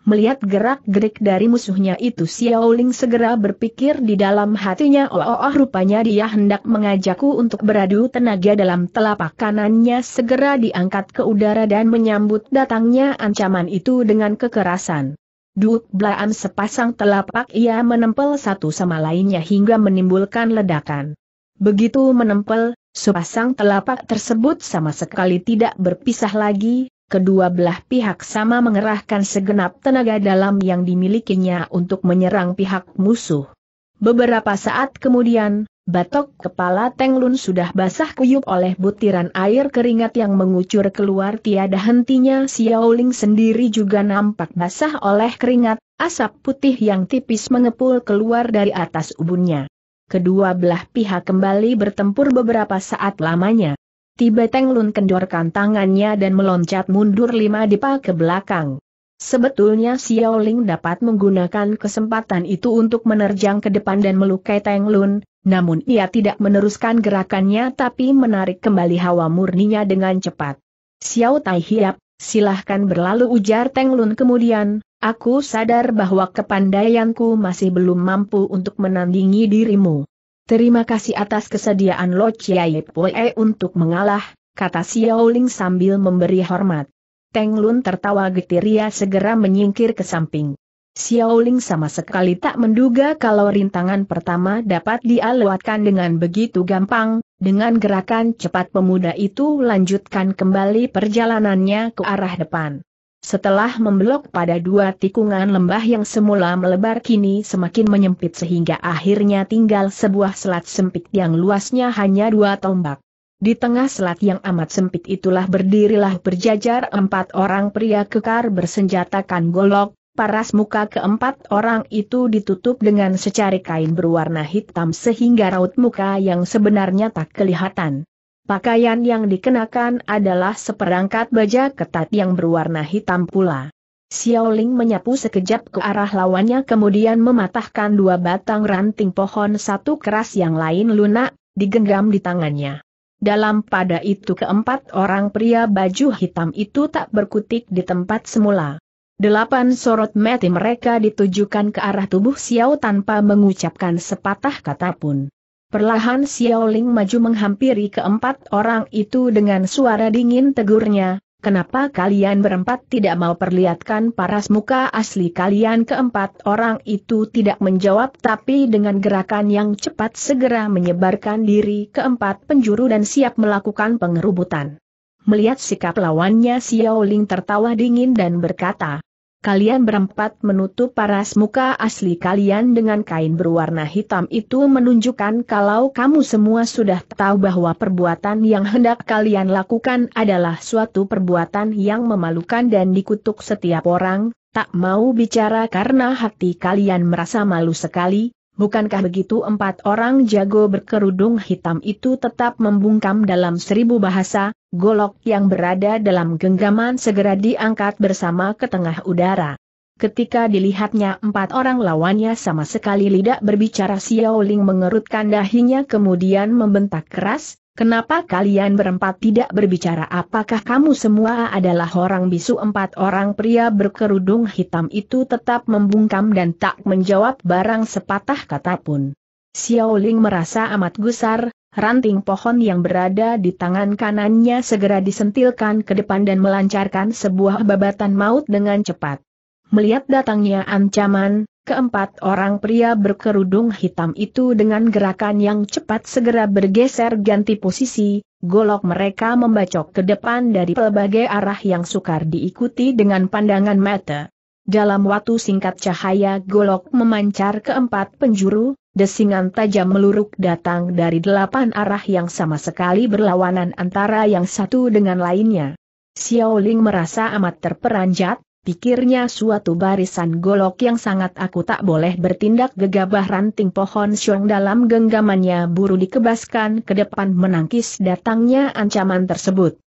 Melihat gerak-gerik dari musuhnya itu Xiao Ling segera berpikir di dalam hatinya oh, oh, oh rupanya dia hendak mengajakku untuk beradu tenaga dalam telapak kanannya segera diangkat ke udara dan menyambut datangnya ancaman itu dengan kekerasan. Duk belaan sepasang telapak ia menempel satu sama lainnya hingga menimbulkan ledakan. Begitu menempel, sepasang telapak tersebut sama sekali tidak berpisah lagi, kedua belah pihak sama mengerahkan segenap tenaga dalam yang dimilikinya untuk menyerang pihak musuh. Beberapa saat kemudian, batok kepala Tenglun sudah basah kuyup oleh butiran air keringat yang mengucur keluar tiada hentinya Xiaoling sendiri juga nampak basah oleh keringat, asap putih yang tipis mengepul keluar dari atas ubunnya. Kedua belah pihak kembali bertempur beberapa saat lamanya. Tiba Teng Lun kendorkan tangannya dan meloncat mundur lima dipa ke belakang. Sebetulnya Xiao Ling dapat menggunakan kesempatan itu untuk menerjang ke depan dan melukai Teng Lun, namun ia tidak meneruskan gerakannya tapi menarik kembali hawa murninya dengan cepat. Xiao Tai Hiap, silahkan berlalu ujar Teng Lun kemudian, aku sadar bahwa kepandaianku masih belum mampu untuk menandingi dirimu. Terima kasih atas kesediaan Lo Chiai Pue untuk mengalah, kata Xiao Ling sambil memberi hormat. Teng Lun tertawa getiria segera menyingkir ke samping. Xiao Ling sama sekali tak menduga kalau rintangan pertama dapat dialewatkan dengan begitu gampang, dengan gerakan cepat pemuda itu lanjutkan kembali perjalanannya ke arah depan. Setelah memblok pada dua tikungan lembah yang semula melebar kini semakin menyempit sehingga akhirnya tinggal sebuah selat sempit yang luasnya hanya dua tombak. Di tengah selat yang amat sempit itulah berdirilah berjajar empat orang pria kekar bersenjatakan golok, paras muka keempat orang itu ditutup dengan secari kain berwarna hitam sehingga raut muka yang sebenarnya tak kelihatan. Pakaian yang dikenakan adalah seperangkat baja ketat yang berwarna hitam pula. Xiao Ling menyapu sekejap ke arah lawannya kemudian mematahkan dua batang ranting pohon satu keras yang lain lunak, digenggam di tangannya. Dalam pada itu keempat orang pria baju hitam itu tak berkutik di tempat semula. Delapan sorot mati mereka ditujukan ke arah tubuh Xiao tanpa mengucapkan sepatah kata pun. Perlahan Xiaoling maju menghampiri keempat orang itu dengan suara dingin tegurnya, kenapa kalian berempat tidak mau perlihatkan paras muka asli kalian keempat orang itu tidak menjawab tapi dengan gerakan yang cepat segera menyebarkan diri keempat penjuru dan siap melakukan pengerubutan. Melihat sikap lawannya Xiaoling tertawa dingin dan berkata, Kalian berempat menutup paras muka asli kalian dengan kain berwarna hitam itu menunjukkan kalau kamu semua sudah tahu bahwa perbuatan yang hendak kalian lakukan adalah suatu perbuatan yang memalukan dan dikutuk setiap orang, tak mau bicara karena hati kalian merasa malu sekali, Bukankah begitu empat orang jago berkerudung hitam itu tetap membungkam dalam seribu bahasa, golok yang berada dalam genggaman segera diangkat bersama ke tengah udara. Ketika dilihatnya empat orang lawannya sama sekali tidak berbicara Xiao Ling mengerutkan dahinya kemudian membentak keras, Kenapa kalian berempat tidak berbicara apakah kamu semua adalah orang bisu empat orang pria berkerudung hitam itu tetap membungkam dan tak menjawab barang sepatah kata pun. Xiao Ling merasa amat gusar, ranting pohon yang berada di tangan kanannya segera disentilkan ke depan dan melancarkan sebuah babatan maut dengan cepat. Melihat datangnya ancaman, Keempat orang pria berkerudung hitam itu dengan gerakan yang cepat segera bergeser ganti posisi, golok mereka membacok ke depan dari pelbagai arah yang sukar diikuti dengan pandangan mata. Dalam waktu singkat cahaya golok memancar keempat penjuru, desingan tajam meluruk datang dari delapan arah yang sama sekali berlawanan antara yang satu dengan lainnya. Xiao Ling merasa amat terperanjat, pikirnya suatu barisan golok yang sangat aku tak boleh bertindak gegabah ranting pohon siong dalam genggamannya buru dikebaskan ke depan menangkis datangnya ancaman tersebut.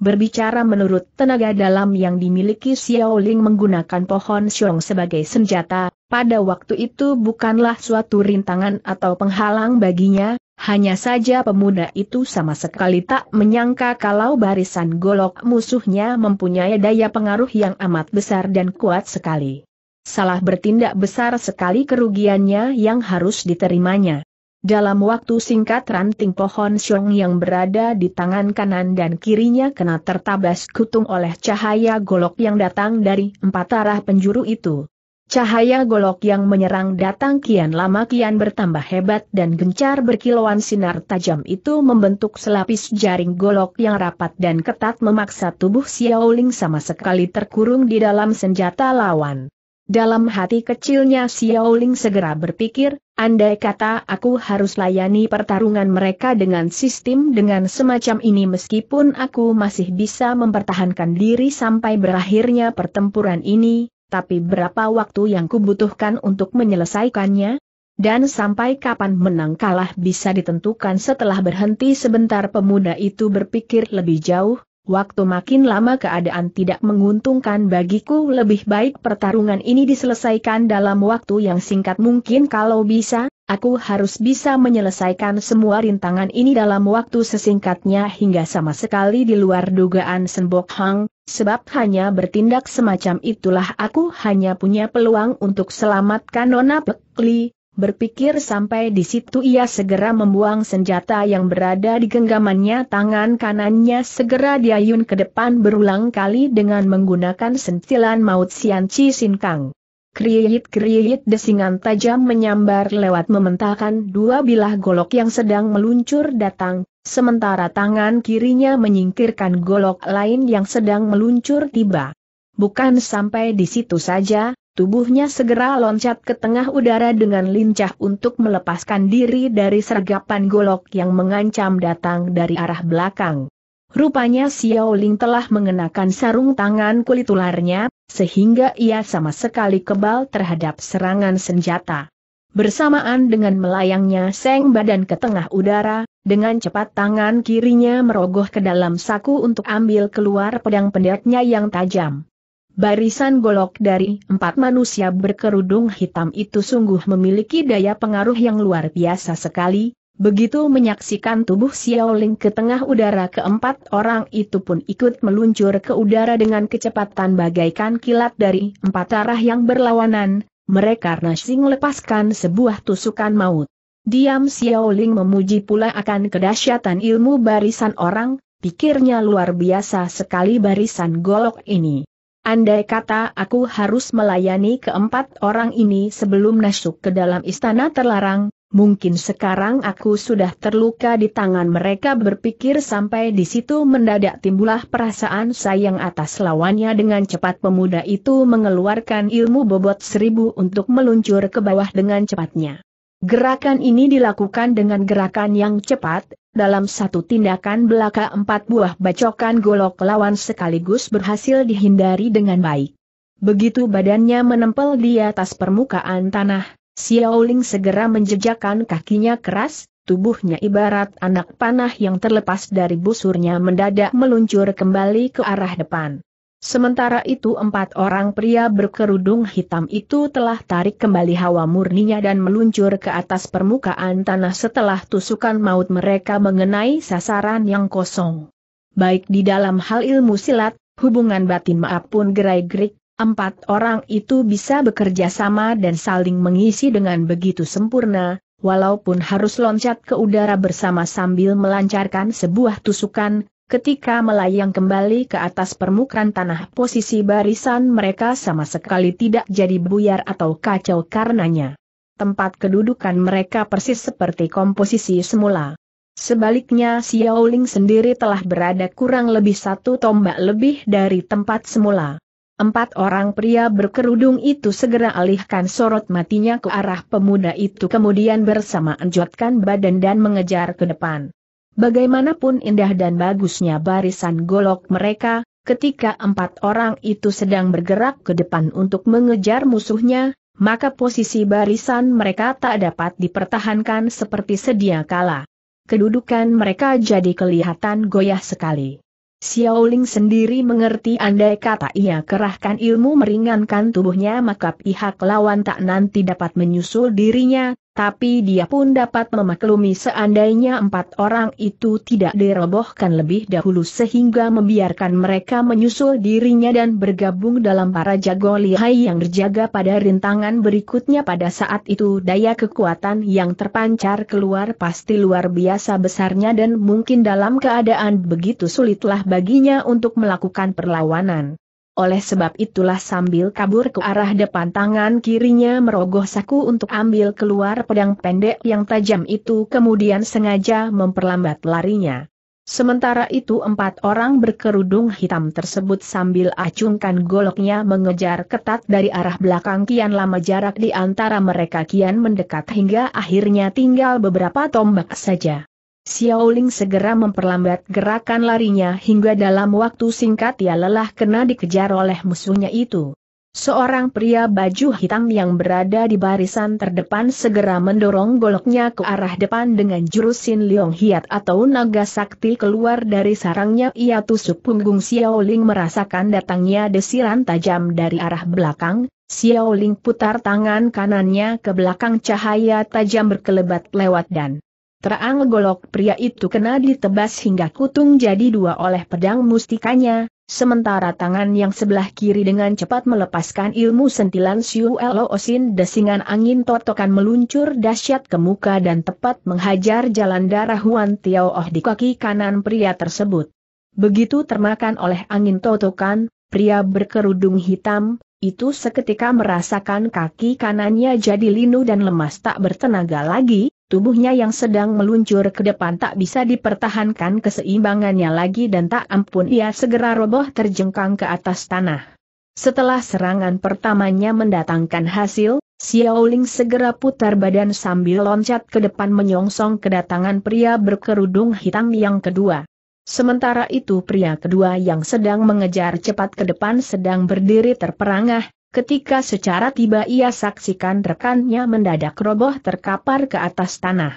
Berbicara menurut tenaga dalam yang dimiliki Xiao Ling menggunakan pohon siong sebagai senjata, pada waktu itu bukanlah suatu rintangan atau penghalang baginya, hanya saja pemuda itu sama sekali tak menyangka kalau barisan golok musuhnya mempunyai daya pengaruh yang amat besar dan kuat sekali. Salah bertindak besar sekali kerugiannya yang harus diterimanya. Dalam waktu singkat ranting pohon siong yang berada di tangan kanan dan kirinya kena tertabas kutung oleh cahaya golok yang datang dari empat arah penjuru itu. Cahaya golok yang menyerang datang kian lama kian bertambah hebat dan gencar berkilauan sinar tajam itu membentuk selapis jaring golok yang rapat dan ketat memaksa tubuh Xiaoling sama sekali terkurung di dalam senjata lawan. Dalam hati kecilnya Xiaoling segera berpikir, andai kata aku harus layani pertarungan mereka dengan sistem dengan semacam ini meskipun aku masih bisa mempertahankan diri sampai berakhirnya pertempuran ini, tapi berapa waktu yang kubutuhkan untuk menyelesaikannya? Dan sampai kapan menang kalah bisa ditentukan setelah berhenti sebentar pemuda itu berpikir lebih jauh, waktu makin lama keadaan tidak menguntungkan bagiku lebih baik pertarungan ini diselesaikan dalam waktu yang singkat mungkin kalau bisa, Aku harus bisa menyelesaikan semua rintangan ini dalam waktu sesingkatnya hingga sama sekali di luar dugaan Senbok Hang, sebab hanya bertindak semacam itulah aku hanya punya peluang untuk selamatkan Nona Pekli. Berpikir sampai di situ ia segera membuang senjata yang berada di genggamannya tangan kanannya segera diayun ke depan berulang kali dengan menggunakan sentilan maut Sian Chi Sin Kang. Kriyit-kriyit desingan tajam menyambar lewat mementalkan dua bilah golok yang sedang meluncur datang, sementara tangan kirinya menyingkirkan golok lain yang sedang meluncur tiba. Bukan sampai di situ saja, tubuhnya segera loncat ke tengah udara dengan lincah untuk melepaskan diri dari sergapan golok yang mengancam datang dari arah belakang. Rupanya Xiao Ling telah mengenakan sarung tangan kulit ularnya, sehingga ia sama sekali kebal terhadap serangan senjata. Bersamaan dengan melayangnya seng badan ke tengah udara, dengan cepat tangan kirinya merogoh ke dalam saku untuk ambil keluar pedang pendeknya yang tajam. Barisan golok dari empat manusia berkerudung hitam itu sungguh memiliki daya pengaruh yang luar biasa sekali, Begitu menyaksikan tubuh Xiaoling ke tengah udara keempat orang itu pun ikut meluncur ke udara dengan kecepatan bagaikan kilat dari empat arah yang berlawanan, mereka nasing lepaskan sebuah tusukan maut. Diam Xiaoling memuji pula akan kedahsyatan ilmu barisan orang, pikirnya luar biasa sekali barisan golok ini. Andai kata aku harus melayani keempat orang ini sebelum masuk ke dalam istana terlarang, Mungkin sekarang aku sudah terluka di tangan mereka berpikir sampai di situ mendadak timbulah perasaan sayang atas lawannya dengan cepat pemuda itu mengeluarkan ilmu bobot seribu untuk meluncur ke bawah dengan cepatnya. Gerakan ini dilakukan dengan gerakan yang cepat, dalam satu tindakan belaka empat buah bacokan golok lawan sekaligus berhasil dihindari dengan baik. Begitu badannya menempel di atas permukaan tanah, Xiaoling segera menjejakkan kakinya keras, tubuhnya ibarat anak panah yang terlepas dari busurnya mendadak meluncur kembali ke arah depan. Sementara itu empat orang pria berkerudung hitam itu telah tarik kembali hawa murninya dan meluncur ke atas permukaan tanah setelah tusukan maut mereka mengenai sasaran yang kosong. Baik di dalam hal ilmu silat, hubungan batin maupun gerai-gerik, Empat orang itu bisa bekerja sama dan saling mengisi dengan begitu sempurna, walaupun harus loncat ke udara bersama sambil melancarkan sebuah tusukan, ketika melayang kembali ke atas permukaan tanah posisi barisan mereka sama sekali tidak jadi buyar atau kacau karenanya. Tempat kedudukan mereka persis seperti komposisi semula. Sebaliknya Xiaoling sendiri telah berada kurang lebih satu tombak lebih dari tempat semula. Empat orang pria berkerudung itu segera alihkan sorot matinya ke arah pemuda itu kemudian bersama anjotkan badan dan mengejar ke depan. Bagaimanapun indah dan bagusnya barisan golok mereka, ketika empat orang itu sedang bergerak ke depan untuk mengejar musuhnya, maka posisi barisan mereka tak dapat dipertahankan seperti sedia kala. Kedudukan mereka jadi kelihatan goyah sekali. Xiaoling sendiri mengerti andai kata ia kerahkan ilmu meringankan tubuhnya maka pihak lawan tak nanti dapat menyusul dirinya, tapi dia pun dapat memaklumi seandainya empat orang itu tidak dirobohkan lebih dahulu sehingga membiarkan mereka menyusul dirinya dan bergabung dalam para jago lihai yang berjaga pada rintangan berikutnya pada saat itu daya kekuatan yang terpancar keluar pasti luar biasa besarnya dan mungkin dalam keadaan begitu sulitlah baginya untuk melakukan perlawanan oleh sebab itulah sambil kabur ke arah depan tangan kirinya merogoh saku untuk ambil keluar pedang pendek yang tajam itu kemudian sengaja memperlambat larinya. Sementara itu empat orang berkerudung hitam tersebut sambil acungkan goloknya mengejar ketat dari arah belakang kian lama jarak di antara mereka kian mendekat hingga akhirnya tinggal beberapa tombak saja. Xiaoling segera memperlambat gerakan larinya hingga dalam waktu singkat ia lelah kena dikejar oleh musuhnya itu. Seorang pria baju hitam yang berada di barisan terdepan segera mendorong goloknya ke arah depan dengan jurusin Liong Hiat atau naga sakti keluar dari sarangnya ia tusuk punggung Xiaoling merasakan datangnya desiran tajam dari arah belakang, Xiaoling putar tangan kanannya ke belakang cahaya tajam berkelebat lewat dan Terang golok pria itu kena ditebas hingga kutung jadi dua oleh pedang mustikanya, sementara tangan yang sebelah kiri dengan cepat melepaskan ilmu sentilan Siu Elo Osin desingan angin totokan meluncur dahsyat ke muka dan tepat menghajar jalan darah Huan Tiao Oh di kaki kanan pria tersebut. Begitu termakan oleh angin totokan, pria berkerudung hitam, itu seketika merasakan kaki kanannya jadi linu dan lemas tak bertenaga lagi, Tubuhnya yang sedang meluncur ke depan tak bisa dipertahankan keseimbangannya lagi dan tak ampun ia segera roboh terjengkang ke atas tanah. Setelah serangan pertamanya mendatangkan hasil, Xiao Ling segera putar badan sambil loncat ke depan menyongsong kedatangan pria berkerudung hitam yang kedua. Sementara itu pria kedua yang sedang mengejar cepat ke depan sedang berdiri terperangah, ketika secara tiba ia saksikan rekannya mendadak roboh terkapar ke atas tanah.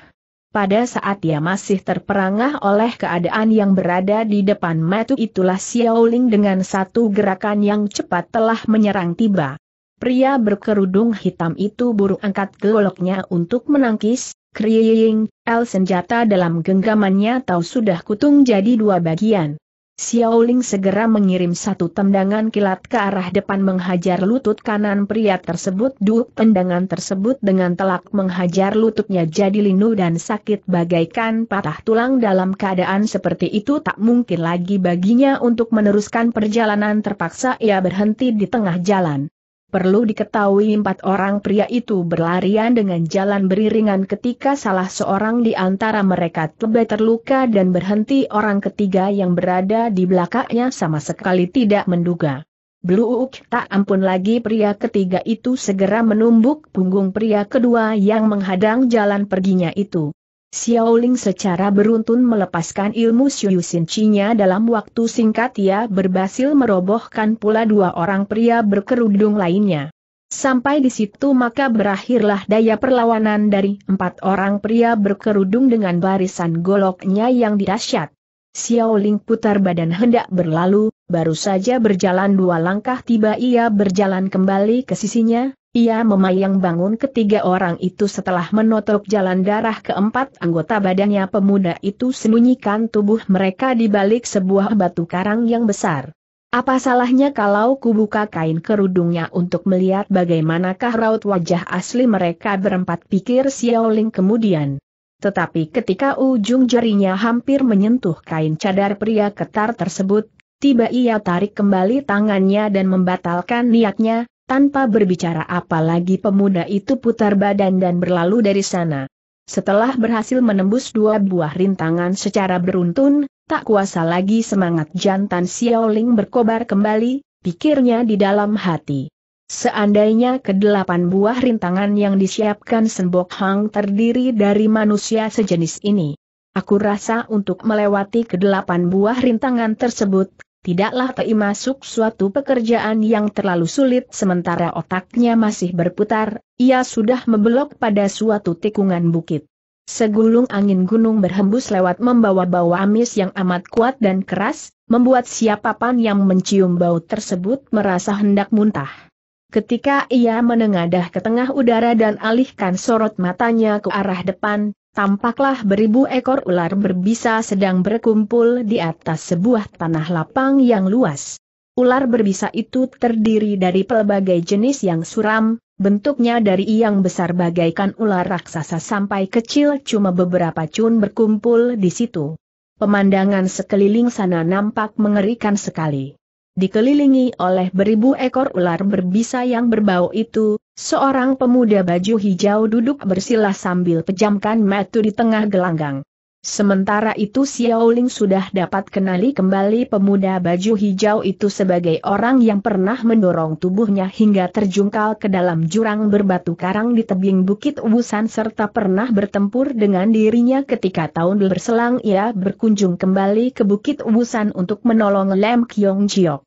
Pada saat ia masih terperangah oleh keadaan yang berada di depan metu itulah Xiaoling dengan satu gerakan yang cepat telah menyerang tiba. Pria berkerudung hitam itu buru angkat goloknya untuk menangkis, Kriying, el senjata dalam genggamannya tahu sudah kutung jadi dua bagian. Xiaoling segera mengirim satu tendangan kilat ke arah depan menghajar lutut kanan pria tersebut. Duk tendangan tersebut dengan telak menghajar lututnya jadi linu dan sakit bagaikan patah tulang dalam keadaan seperti itu tak mungkin lagi baginya untuk meneruskan perjalanan terpaksa ia berhenti di tengah jalan. Perlu diketahui empat orang pria itu berlarian dengan jalan beriringan ketika salah seorang di antara mereka lebih terluka dan berhenti orang ketiga yang berada di belakangnya sama sekali tidak menduga. Bluuk tak ampun lagi pria ketiga itu segera menumbuk punggung pria kedua yang menghadang jalan perginya itu. Xiaoling secara beruntun melepaskan ilmu Xiu Xinchinya dalam waktu singkat ia berhasil merobohkan pula dua orang pria berkerudung lainnya. Sampai di situ maka berakhirlah daya perlawanan dari empat orang pria berkerudung dengan barisan goloknya yang dahsyat. Xiaoling putar badan hendak berlalu, baru saja berjalan dua langkah tiba ia berjalan kembali ke sisinya, ia memayang bangun ketiga orang itu setelah menotok jalan darah keempat anggota badannya pemuda itu sembunyikan tubuh mereka di balik sebuah batu karang yang besar. Apa salahnya kalau kubuka kain kerudungnya untuk melihat bagaimanakah raut wajah asli mereka berempat pikir Xiao Ling kemudian. Tetapi ketika ujung jarinya hampir menyentuh kain cadar pria ketar tersebut, tiba ia tarik kembali tangannya dan membatalkan niatnya, tanpa berbicara apa lagi pemuda itu putar badan dan berlalu dari sana. Setelah berhasil menembus dua buah rintangan secara beruntun, tak kuasa lagi semangat jantan Xiaoling berkobar kembali, pikirnya di dalam hati. Seandainya kedelapan buah rintangan yang disiapkan Senbok Hang terdiri dari manusia sejenis ini. Aku rasa untuk melewati kedelapan buah rintangan tersebut, tidaklah Tei masuk suatu pekerjaan yang terlalu sulit sementara otaknya masih berputar, ia sudah membelok pada suatu tikungan bukit. Segulung angin gunung berhembus lewat membawa bau amis yang amat kuat dan keras, membuat siapapun yang mencium bau tersebut merasa hendak muntah. Ketika ia menengadah ke tengah udara dan alihkan sorot matanya ke arah depan, tampaklah beribu ekor ular berbisa sedang berkumpul di atas sebuah tanah lapang yang luas. Ular berbisa itu terdiri dari pelbagai jenis yang suram, Bentuknya dari yang besar bagaikan ular raksasa sampai kecil cuma beberapa cun berkumpul di situ. Pemandangan sekeliling sana nampak mengerikan sekali. Dikelilingi oleh beribu ekor ular berbisa yang berbau itu, Seorang pemuda baju hijau duduk bersila sambil pejamkan mata di tengah gelanggang. Sementara itu Xiao Ling sudah dapat kenali kembali pemuda baju hijau itu sebagai orang yang pernah mendorong tubuhnya hingga terjungkal ke dalam jurang berbatu karang di tebing Bukit ubusan serta pernah bertempur dengan dirinya ketika tahun berselang ia berkunjung kembali ke Bukit ubusan untuk menolong Lem Kyong Chiok.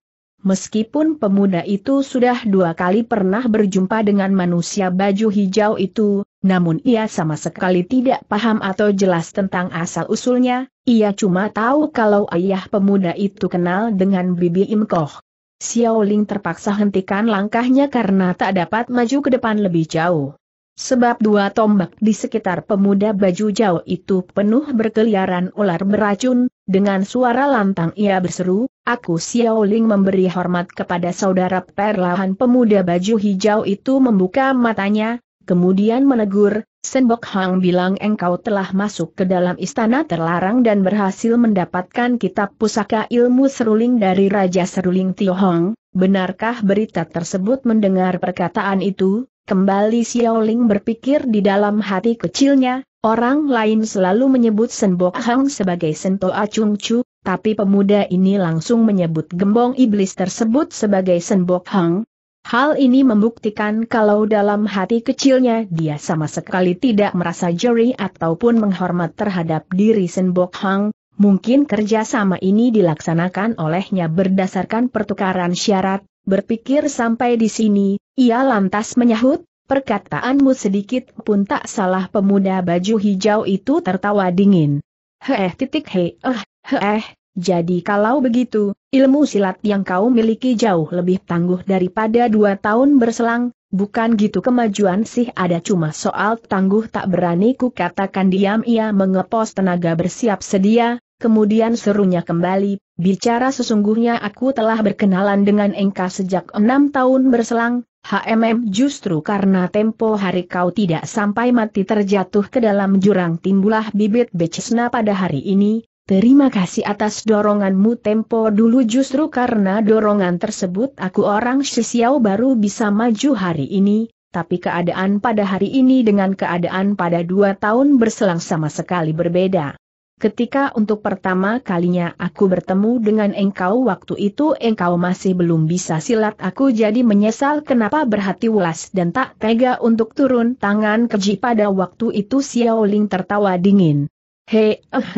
Meskipun pemuda itu sudah dua kali pernah berjumpa dengan manusia baju hijau itu, namun ia sama sekali tidak paham atau jelas tentang asal-usulnya, ia cuma tahu kalau ayah pemuda itu kenal dengan Bibi Imkoh. Xiao Ling terpaksa hentikan langkahnya karena tak dapat maju ke depan lebih jauh. Sebab dua tombak di sekitar pemuda baju jauh itu penuh berkeliaran ular beracun, dengan suara lantang ia berseru, Aku Xiao Ling memberi hormat kepada saudara perlahan pemuda baju hijau itu membuka matanya, kemudian menegur, Senbok Hang bilang engkau telah masuk ke dalam istana terlarang dan berhasil mendapatkan kitab pusaka ilmu seruling dari Raja Seruling Tio Tiohong, benarkah berita tersebut mendengar perkataan itu? Kembali Xiao Ling berpikir di dalam hati kecilnya, orang lain selalu menyebut Senbok Hang sebagai Sento Acung Chu, tapi pemuda ini langsung menyebut gembong iblis tersebut sebagai Senbok Hang. Hal ini membuktikan kalau dalam hati kecilnya dia sama sekali tidak merasa juri ataupun menghormat terhadap diri Senbok Hang, mungkin kerjasama ini dilaksanakan olehnya berdasarkan pertukaran syarat, berpikir sampai di sini, ia lantas menyahut, perkataanmu sedikit pun tak salah pemuda baju hijau itu tertawa dingin. Heh titik heh, eh, Heh, eh, jadi kalau begitu, ilmu silat yang kau miliki jauh lebih tangguh daripada dua tahun berselang, bukan gitu kemajuan sih ada cuma soal tangguh tak berani ku katakan diam ia mengepos tenaga bersiap sedia, kemudian serunya kembali, bicara sesungguhnya aku telah berkenalan dengan engka sejak enam tahun berselang, HMM justru karena tempo hari kau tidak sampai mati terjatuh ke dalam jurang timbulah bibit becesna pada hari ini, Terima kasih atas doronganmu tempo dulu justru karena dorongan tersebut aku orang Sisiau baru bisa maju hari ini, tapi keadaan pada hari ini dengan keadaan pada dua tahun berselang sama sekali berbeda. Ketika untuk pertama kalinya aku bertemu dengan engkau waktu itu engkau masih belum bisa silat aku jadi menyesal kenapa berhati ulas dan tak tega untuk turun tangan keji pada waktu itu Xiaoling tertawa dingin. Hei, eh,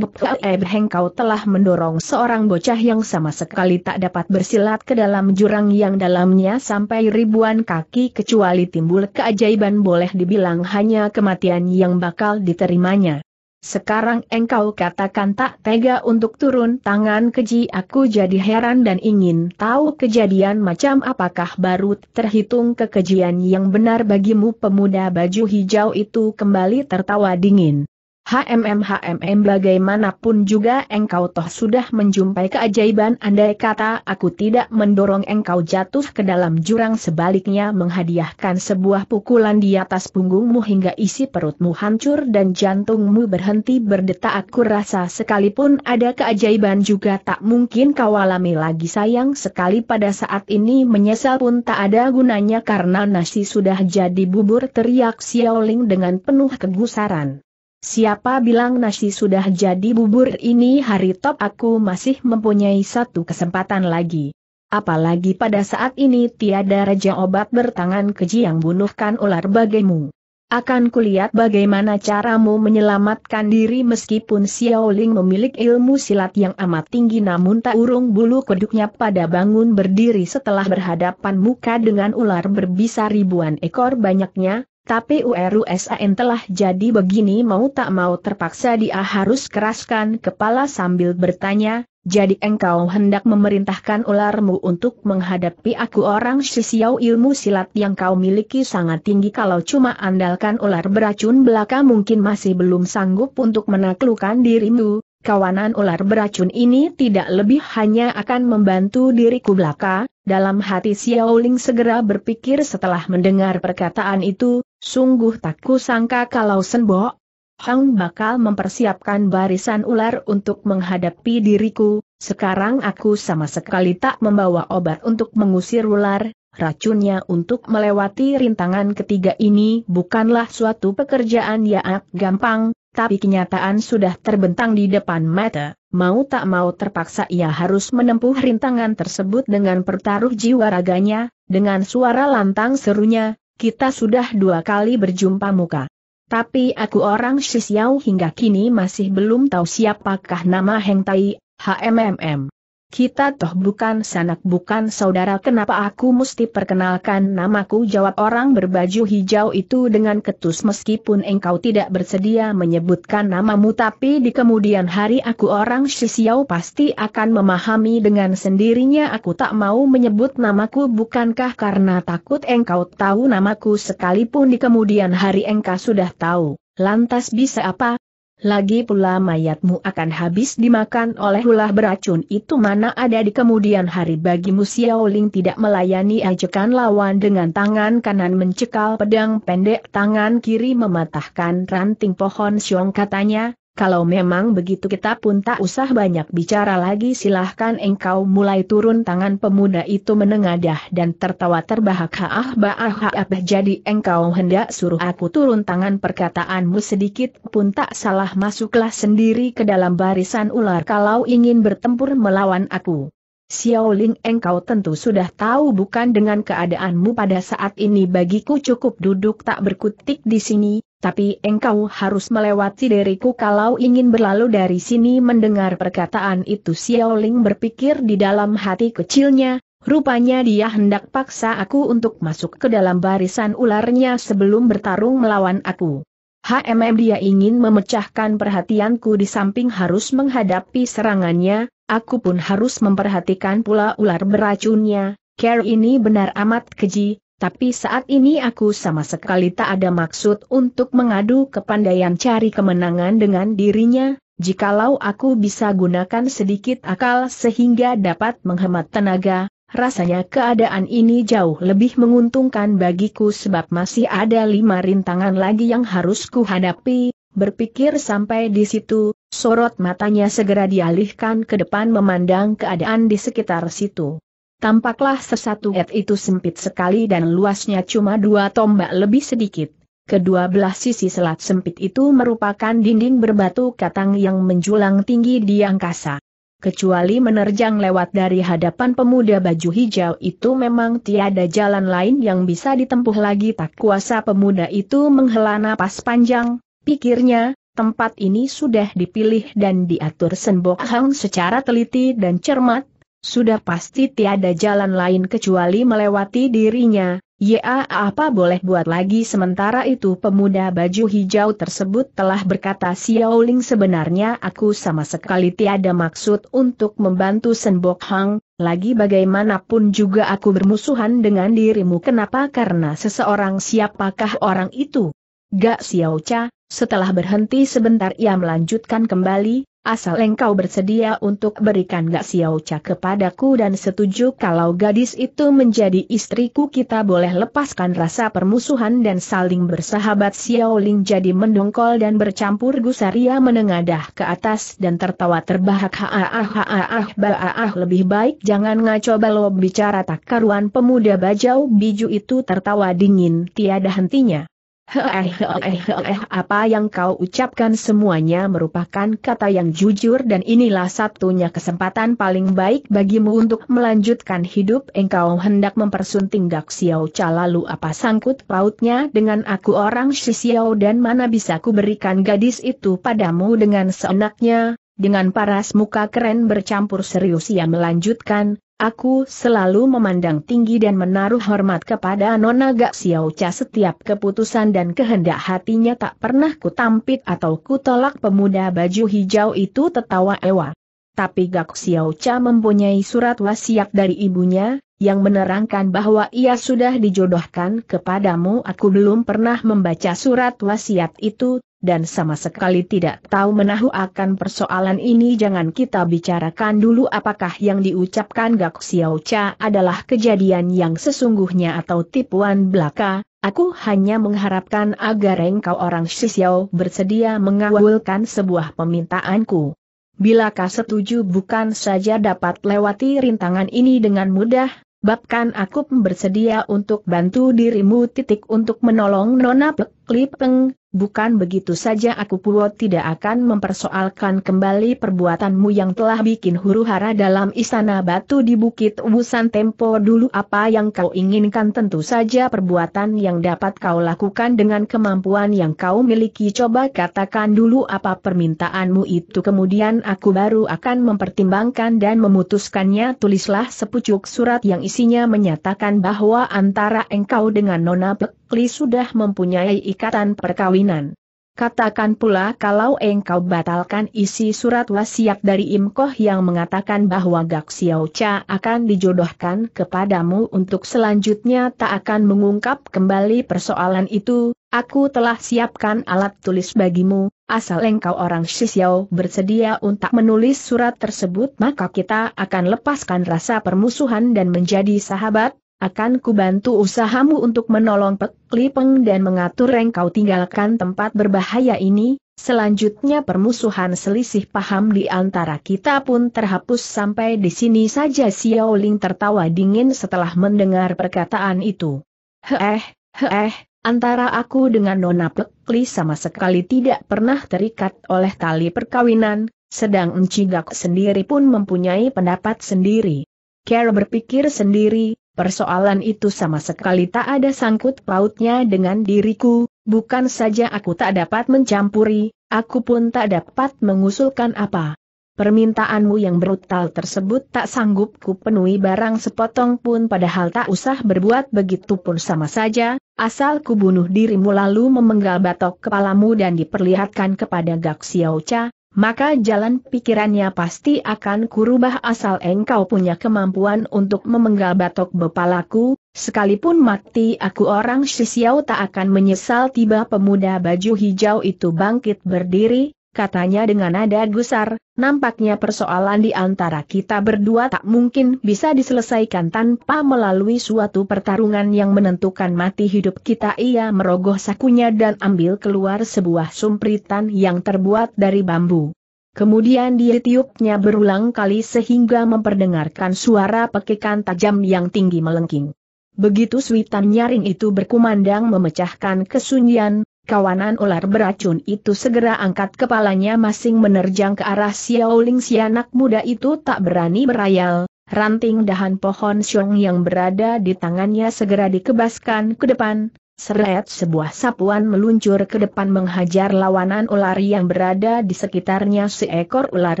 eh, kau telah mendorong seorang bocah yang sama sekali tak dapat bersilat ke dalam jurang yang dalamnya sampai ribuan kaki kecuali timbul keajaiban boleh dibilang hanya kematian yang bakal diterimanya. Sekarang engkau katakan tak tega untuk turun tangan keji aku jadi heran dan ingin tahu kejadian macam apakah baru terhitung kekejian yang benar bagimu pemuda baju hijau itu kembali tertawa dingin. HMM HMM bagaimanapun juga engkau toh sudah menjumpai keajaiban andai kata aku tidak mendorong engkau jatuh ke dalam jurang sebaliknya menghadiahkan sebuah pukulan di atas punggungmu hingga isi perutmu hancur dan jantungmu berhenti berdetak aku rasa sekalipun ada keajaiban juga tak mungkin kau alami lagi sayang sekali pada saat ini menyesal pun tak ada gunanya karena nasi sudah jadi bubur teriak Xiaoling dengan penuh kegusaran. Siapa bilang nasi sudah jadi bubur ini hari top aku masih mempunyai satu kesempatan lagi. Apalagi pada saat ini tiada raja obat bertangan keji yang bunuhkan ular bagimu. Akan kulihat bagaimana caramu menyelamatkan diri meskipun Xiao Ling memiliki ilmu silat yang amat tinggi namun tak urung bulu kuduknya pada bangun berdiri setelah berhadapan muka dengan ular berbisa ribuan ekor banyaknya, tapi URUSAN telah jadi begini mau tak mau terpaksa dia harus keraskan kepala sambil bertanya, jadi engkau hendak memerintahkan ularmu untuk menghadapi aku orang sisiau ilmu silat yang kau miliki sangat tinggi kalau cuma andalkan ular beracun belaka mungkin masih belum sanggup untuk menaklukkan dirimu, kawanan ular beracun ini tidak lebih hanya akan membantu diriku belaka, dalam hati Xiao Ling segera berpikir setelah mendengar perkataan itu, sungguh tak kusangka kalau Senbok Hang bakal mempersiapkan barisan ular untuk menghadapi diriku, sekarang aku sama sekali tak membawa obat untuk mengusir ular, racunnya untuk melewati rintangan ketiga ini bukanlah suatu pekerjaan yang gampang, tapi kenyataan sudah terbentang di depan mata, mau tak mau terpaksa ia harus menempuh rintangan tersebut dengan pertaruh jiwa raganya, dengan suara lantang serunya, kita sudah dua kali berjumpa muka. Tapi aku orang Shisyao hingga kini masih belum tahu siapakah nama Heng Tai, HMMM. Kita toh bukan sanak bukan saudara kenapa aku mesti perkenalkan namaku jawab orang berbaju hijau itu dengan ketus meskipun engkau tidak bersedia menyebutkan namamu tapi di kemudian hari aku orang Shisiao pasti akan memahami dengan sendirinya aku tak mau menyebut namaku bukankah karena takut engkau tahu namaku sekalipun di kemudian hari engkau sudah tahu, lantas bisa apa, lagi pula mayatmu akan habis dimakan oleh ulah beracun itu mana ada di kemudian hari bagimu Xiaoling tidak melayani ajakan lawan dengan tangan kanan mencekal pedang pendek tangan kiri mematahkan ranting pohon siong katanya, kalau memang begitu kita pun tak usah banyak bicara lagi silahkan engkau mulai turun tangan pemuda itu menengadah dan tertawa terbahak ah, ah ah jadi engkau hendak suruh aku turun tangan perkataanmu sedikit pun tak salah masuklah sendiri ke dalam barisan ular kalau ingin bertempur melawan aku. Xiaoling engkau tentu sudah tahu bukan dengan keadaanmu pada saat ini bagiku cukup duduk tak berkutik di sini, tapi engkau harus melewati diriku kalau ingin berlalu dari sini mendengar perkataan itu Xiaoling berpikir di dalam hati kecilnya, rupanya dia hendak paksa aku untuk masuk ke dalam barisan ularnya sebelum bertarung melawan aku. HMM dia ingin memecahkan perhatianku di samping harus menghadapi serangannya, aku pun harus memperhatikan pula ular beracunnya, care ini benar amat keji, tapi saat ini aku sama sekali tak ada maksud untuk mengadu kepandaian cari kemenangan dengan dirinya, jikalau aku bisa gunakan sedikit akal sehingga dapat menghemat tenaga, rasanya keadaan ini jauh lebih menguntungkan bagiku sebab masih ada lima rintangan lagi yang harus kuhadapi, Berpikir sampai di situ, sorot matanya segera dialihkan ke depan memandang keadaan di sekitar situ. Tampaklah sesatu et itu sempit sekali dan luasnya cuma dua tombak lebih sedikit. Kedua belah sisi selat sempit itu merupakan dinding berbatu katang yang menjulang tinggi di angkasa kecuali menerjang lewat dari hadapan pemuda baju hijau itu memang tiada jalan lain yang bisa ditempuh lagi tak kuasa pemuda itu menghela napas panjang, pikirnya, tempat ini sudah dipilih dan diatur Senbok Hang secara teliti dan cermat, sudah pasti tiada jalan lain kecuali melewati dirinya, Ya apa boleh buat lagi sementara itu pemuda baju hijau tersebut telah berkata Xiaoling sebenarnya aku sama sekali tiada maksud untuk membantu Senbok Hang, lagi bagaimanapun juga aku bermusuhan dengan dirimu kenapa karena seseorang siapakah orang itu? Gak Xiao Cha, setelah berhenti sebentar ia melanjutkan kembali, asal engkau bersedia untuk berikan Gak siauca kepadaku dan setuju kalau gadis itu menjadi istriku kita boleh lepaskan rasa permusuhan dan saling bersahabat Xiaoling jadi mendongkol dan bercampur gusaria menengadah ke atas dan tertawa terbahak haah haah baah lebih baik jangan ngaco balo bicara tak karuan pemuda bajau biju itu tertawa dingin tiada hentinya. Eh, apa yang kau ucapkan semuanya merupakan kata yang jujur dan inilah satunya kesempatan paling baik bagimu untuk melanjutkan hidup engkau hendak mempersunting Gak Xiao Cha lalu apa sangkut pautnya dengan aku orang Shi dan mana bisa ku berikan gadis itu padamu dengan seenaknya dengan paras muka keren bercampur serius ia melanjutkan, aku selalu memandang tinggi dan menaruh hormat kepada Nona Gak Xiao Cha setiap keputusan dan kehendak hatinya tak pernah kutampit atau kutolak pemuda baju hijau itu tertawa ewa. Tapi Gak Xiao Cha mempunyai surat wasiat dari ibunya, yang menerangkan bahwa ia sudah dijodohkan kepadamu. Aku belum pernah membaca surat wasiat itu, dan sama sekali tidak tahu menahu akan persoalan ini jangan kita bicarakan dulu apakah yang diucapkan Gak Xiao Cha adalah kejadian yang sesungguhnya atau tipuan belaka, aku hanya mengharapkan agar engkau orang Xiao bersedia mengawulkan sebuah permintaanku. Bilakah setuju bukan saja dapat lewati rintangan ini dengan mudah, bahkan aku bersedia untuk bantu dirimu titik untuk menolong Nona Pek Lipeng, bukan begitu saja aku Purwo tidak akan mempersoalkan kembali perbuatanmu yang telah bikin huru hara dalam istana batu di Bukit Ubusan Tempo dulu apa yang kau inginkan tentu saja perbuatan yang dapat kau lakukan dengan kemampuan yang kau miliki coba katakan dulu apa permintaanmu itu kemudian aku baru akan mempertimbangkan dan memutuskannya tulislah sepucuk surat yang isinya menyatakan bahwa antara engkau dengan Nona Pek Li sudah mempunyai ikatan perkawinan. Katakan pula kalau engkau batalkan isi surat wasiat dari Im yang mengatakan bahwa Gak Xiao Cha akan dijodohkan kepadamu untuk selanjutnya tak akan mengungkap kembali persoalan itu, aku telah siapkan alat tulis bagimu, asal engkau orang Xiao bersedia untuk menulis surat tersebut maka kita akan lepaskan rasa permusuhan dan menjadi sahabat, akan kubantu usahamu untuk menolong Pek Lipeng dan mengatur engkau tinggalkan tempat berbahaya ini, selanjutnya permusuhan selisih paham di antara kita pun terhapus sampai di sini saja Xiao Ling tertawa dingin setelah mendengar perkataan itu. Heeh, heeh, antara aku dengan Nona Pekli sama sekali tidak pernah terikat oleh tali perkawinan, sedang Encigak sendiri pun mempunyai pendapat sendiri. Care berpikir sendiri, persoalan itu sama sekali tak ada sangkut pautnya dengan diriku, bukan saja aku tak dapat mencampuri, aku pun tak dapat mengusulkan apa. Permintaanmu yang brutal tersebut tak sanggup ku penuhi barang sepotong pun padahal tak usah berbuat begitu pun sama saja, asal ku bunuh dirimu lalu memenggal batok kepalamu dan diperlihatkan kepada Gak Xiao Cha, maka jalan pikirannya pasti akan kurubah asal engkau punya kemampuan untuk memenggal batok bepalaku, sekalipun mati aku orang Shisiao tak akan menyesal tiba pemuda baju hijau itu bangkit berdiri, katanya dengan nada gusar, nampaknya persoalan di antara kita berdua tak mungkin bisa diselesaikan tanpa melalui suatu pertarungan yang menentukan mati hidup kita. Ia merogoh sakunya dan ambil keluar sebuah sumpritan yang terbuat dari bambu. Kemudian dia tiupnya berulang kali sehingga memperdengarkan suara pekikan tajam yang tinggi melengking. Begitu suitan nyaring itu berkumandang memecahkan kesunyian, Kawanan ular beracun itu segera angkat kepalanya masing menerjang ke arah Xiaoling si anak muda itu tak berani berayal, ranting dahan pohon siung yang berada di tangannya segera dikebaskan ke depan, seret sebuah sapuan meluncur ke depan menghajar lawanan ular yang berada di sekitarnya seekor ular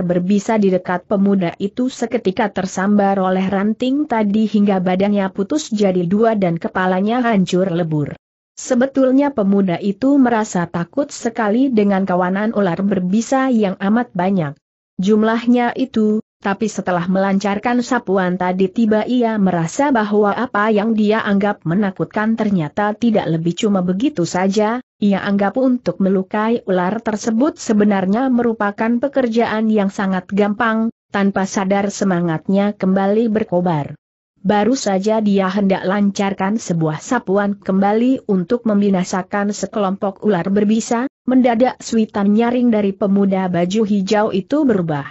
berbisa di dekat pemuda itu seketika tersambar oleh ranting tadi hingga badannya putus jadi dua dan kepalanya hancur lebur. Sebetulnya pemuda itu merasa takut sekali dengan kawanan ular berbisa yang amat banyak. Jumlahnya itu, tapi setelah melancarkan sapuan tadi tiba ia merasa bahwa apa yang dia anggap menakutkan ternyata tidak lebih cuma begitu saja, ia anggap untuk melukai ular tersebut sebenarnya merupakan pekerjaan yang sangat gampang, tanpa sadar semangatnya kembali berkobar. Baru saja dia hendak lancarkan sebuah sapuan kembali untuk membinasakan sekelompok ular berbisa, mendadak suitan nyaring dari pemuda baju hijau itu berubah.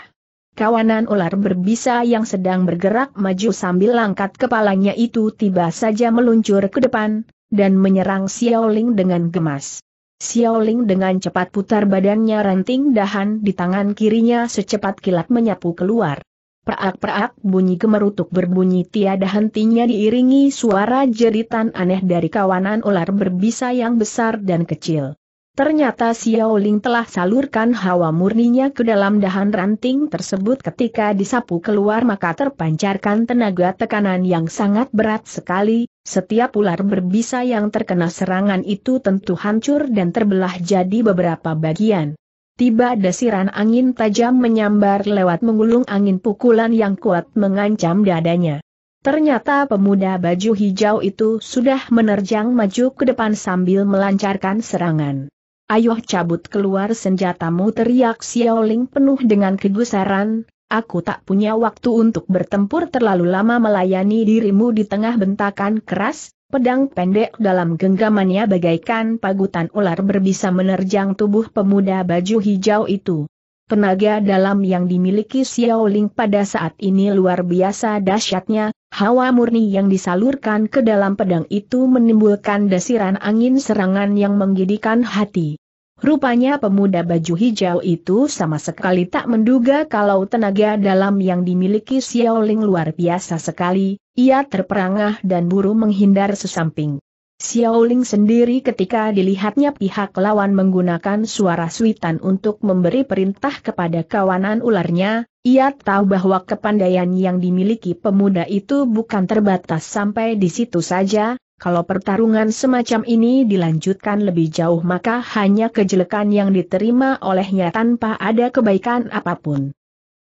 Kawanan ular berbisa yang sedang bergerak maju sambil langkat kepalanya itu tiba saja meluncur ke depan, dan menyerang Xiaoling dengan gemas. Xiaoling dengan cepat putar badannya ranting dahan di tangan kirinya secepat kilat menyapu keluar. Perak-perak bunyi gemerutuk berbunyi tiada hentinya diiringi suara jeritan aneh dari kawanan ular berbisa yang besar dan kecil. Ternyata Xiao Ling telah salurkan hawa murninya ke dalam dahan ranting tersebut ketika disapu keluar maka terpancarkan tenaga tekanan yang sangat berat sekali, setiap ular berbisa yang terkena serangan itu tentu hancur dan terbelah jadi beberapa bagian. Tiba desiran angin tajam menyambar lewat menggulung angin pukulan yang kuat mengancam dadanya. Ternyata pemuda baju hijau itu sudah menerjang maju ke depan sambil melancarkan serangan. Ayo cabut keluar senjatamu teriak Xiaoling penuh dengan kegusaran, aku tak punya waktu untuk bertempur terlalu lama melayani dirimu di tengah bentakan keras, Pedang pendek dalam genggamannya bagaikan pagutan ular berbisa menerjang tubuh pemuda baju hijau itu. Tenaga dalam yang dimiliki Xiao Ling pada saat ini luar biasa dahsyatnya, hawa murni yang disalurkan ke dalam pedang itu menimbulkan desiran angin serangan yang menggidikan hati. Rupanya pemuda baju hijau itu sama sekali tak menduga kalau tenaga dalam yang dimiliki Xiao Ling luar biasa sekali, ia terperangah dan buru menghindar sesamping. Xiaoling sendiri ketika dilihatnya pihak lawan menggunakan suara suitan untuk memberi perintah kepada kawanan ularnya, ia tahu bahwa kepandaian yang dimiliki pemuda itu bukan terbatas sampai di situ saja, kalau pertarungan semacam ini dilanjutkan lebih jauh maka hanya kejelekan yang diterima olehnya tanpa ada kebaikan apapun.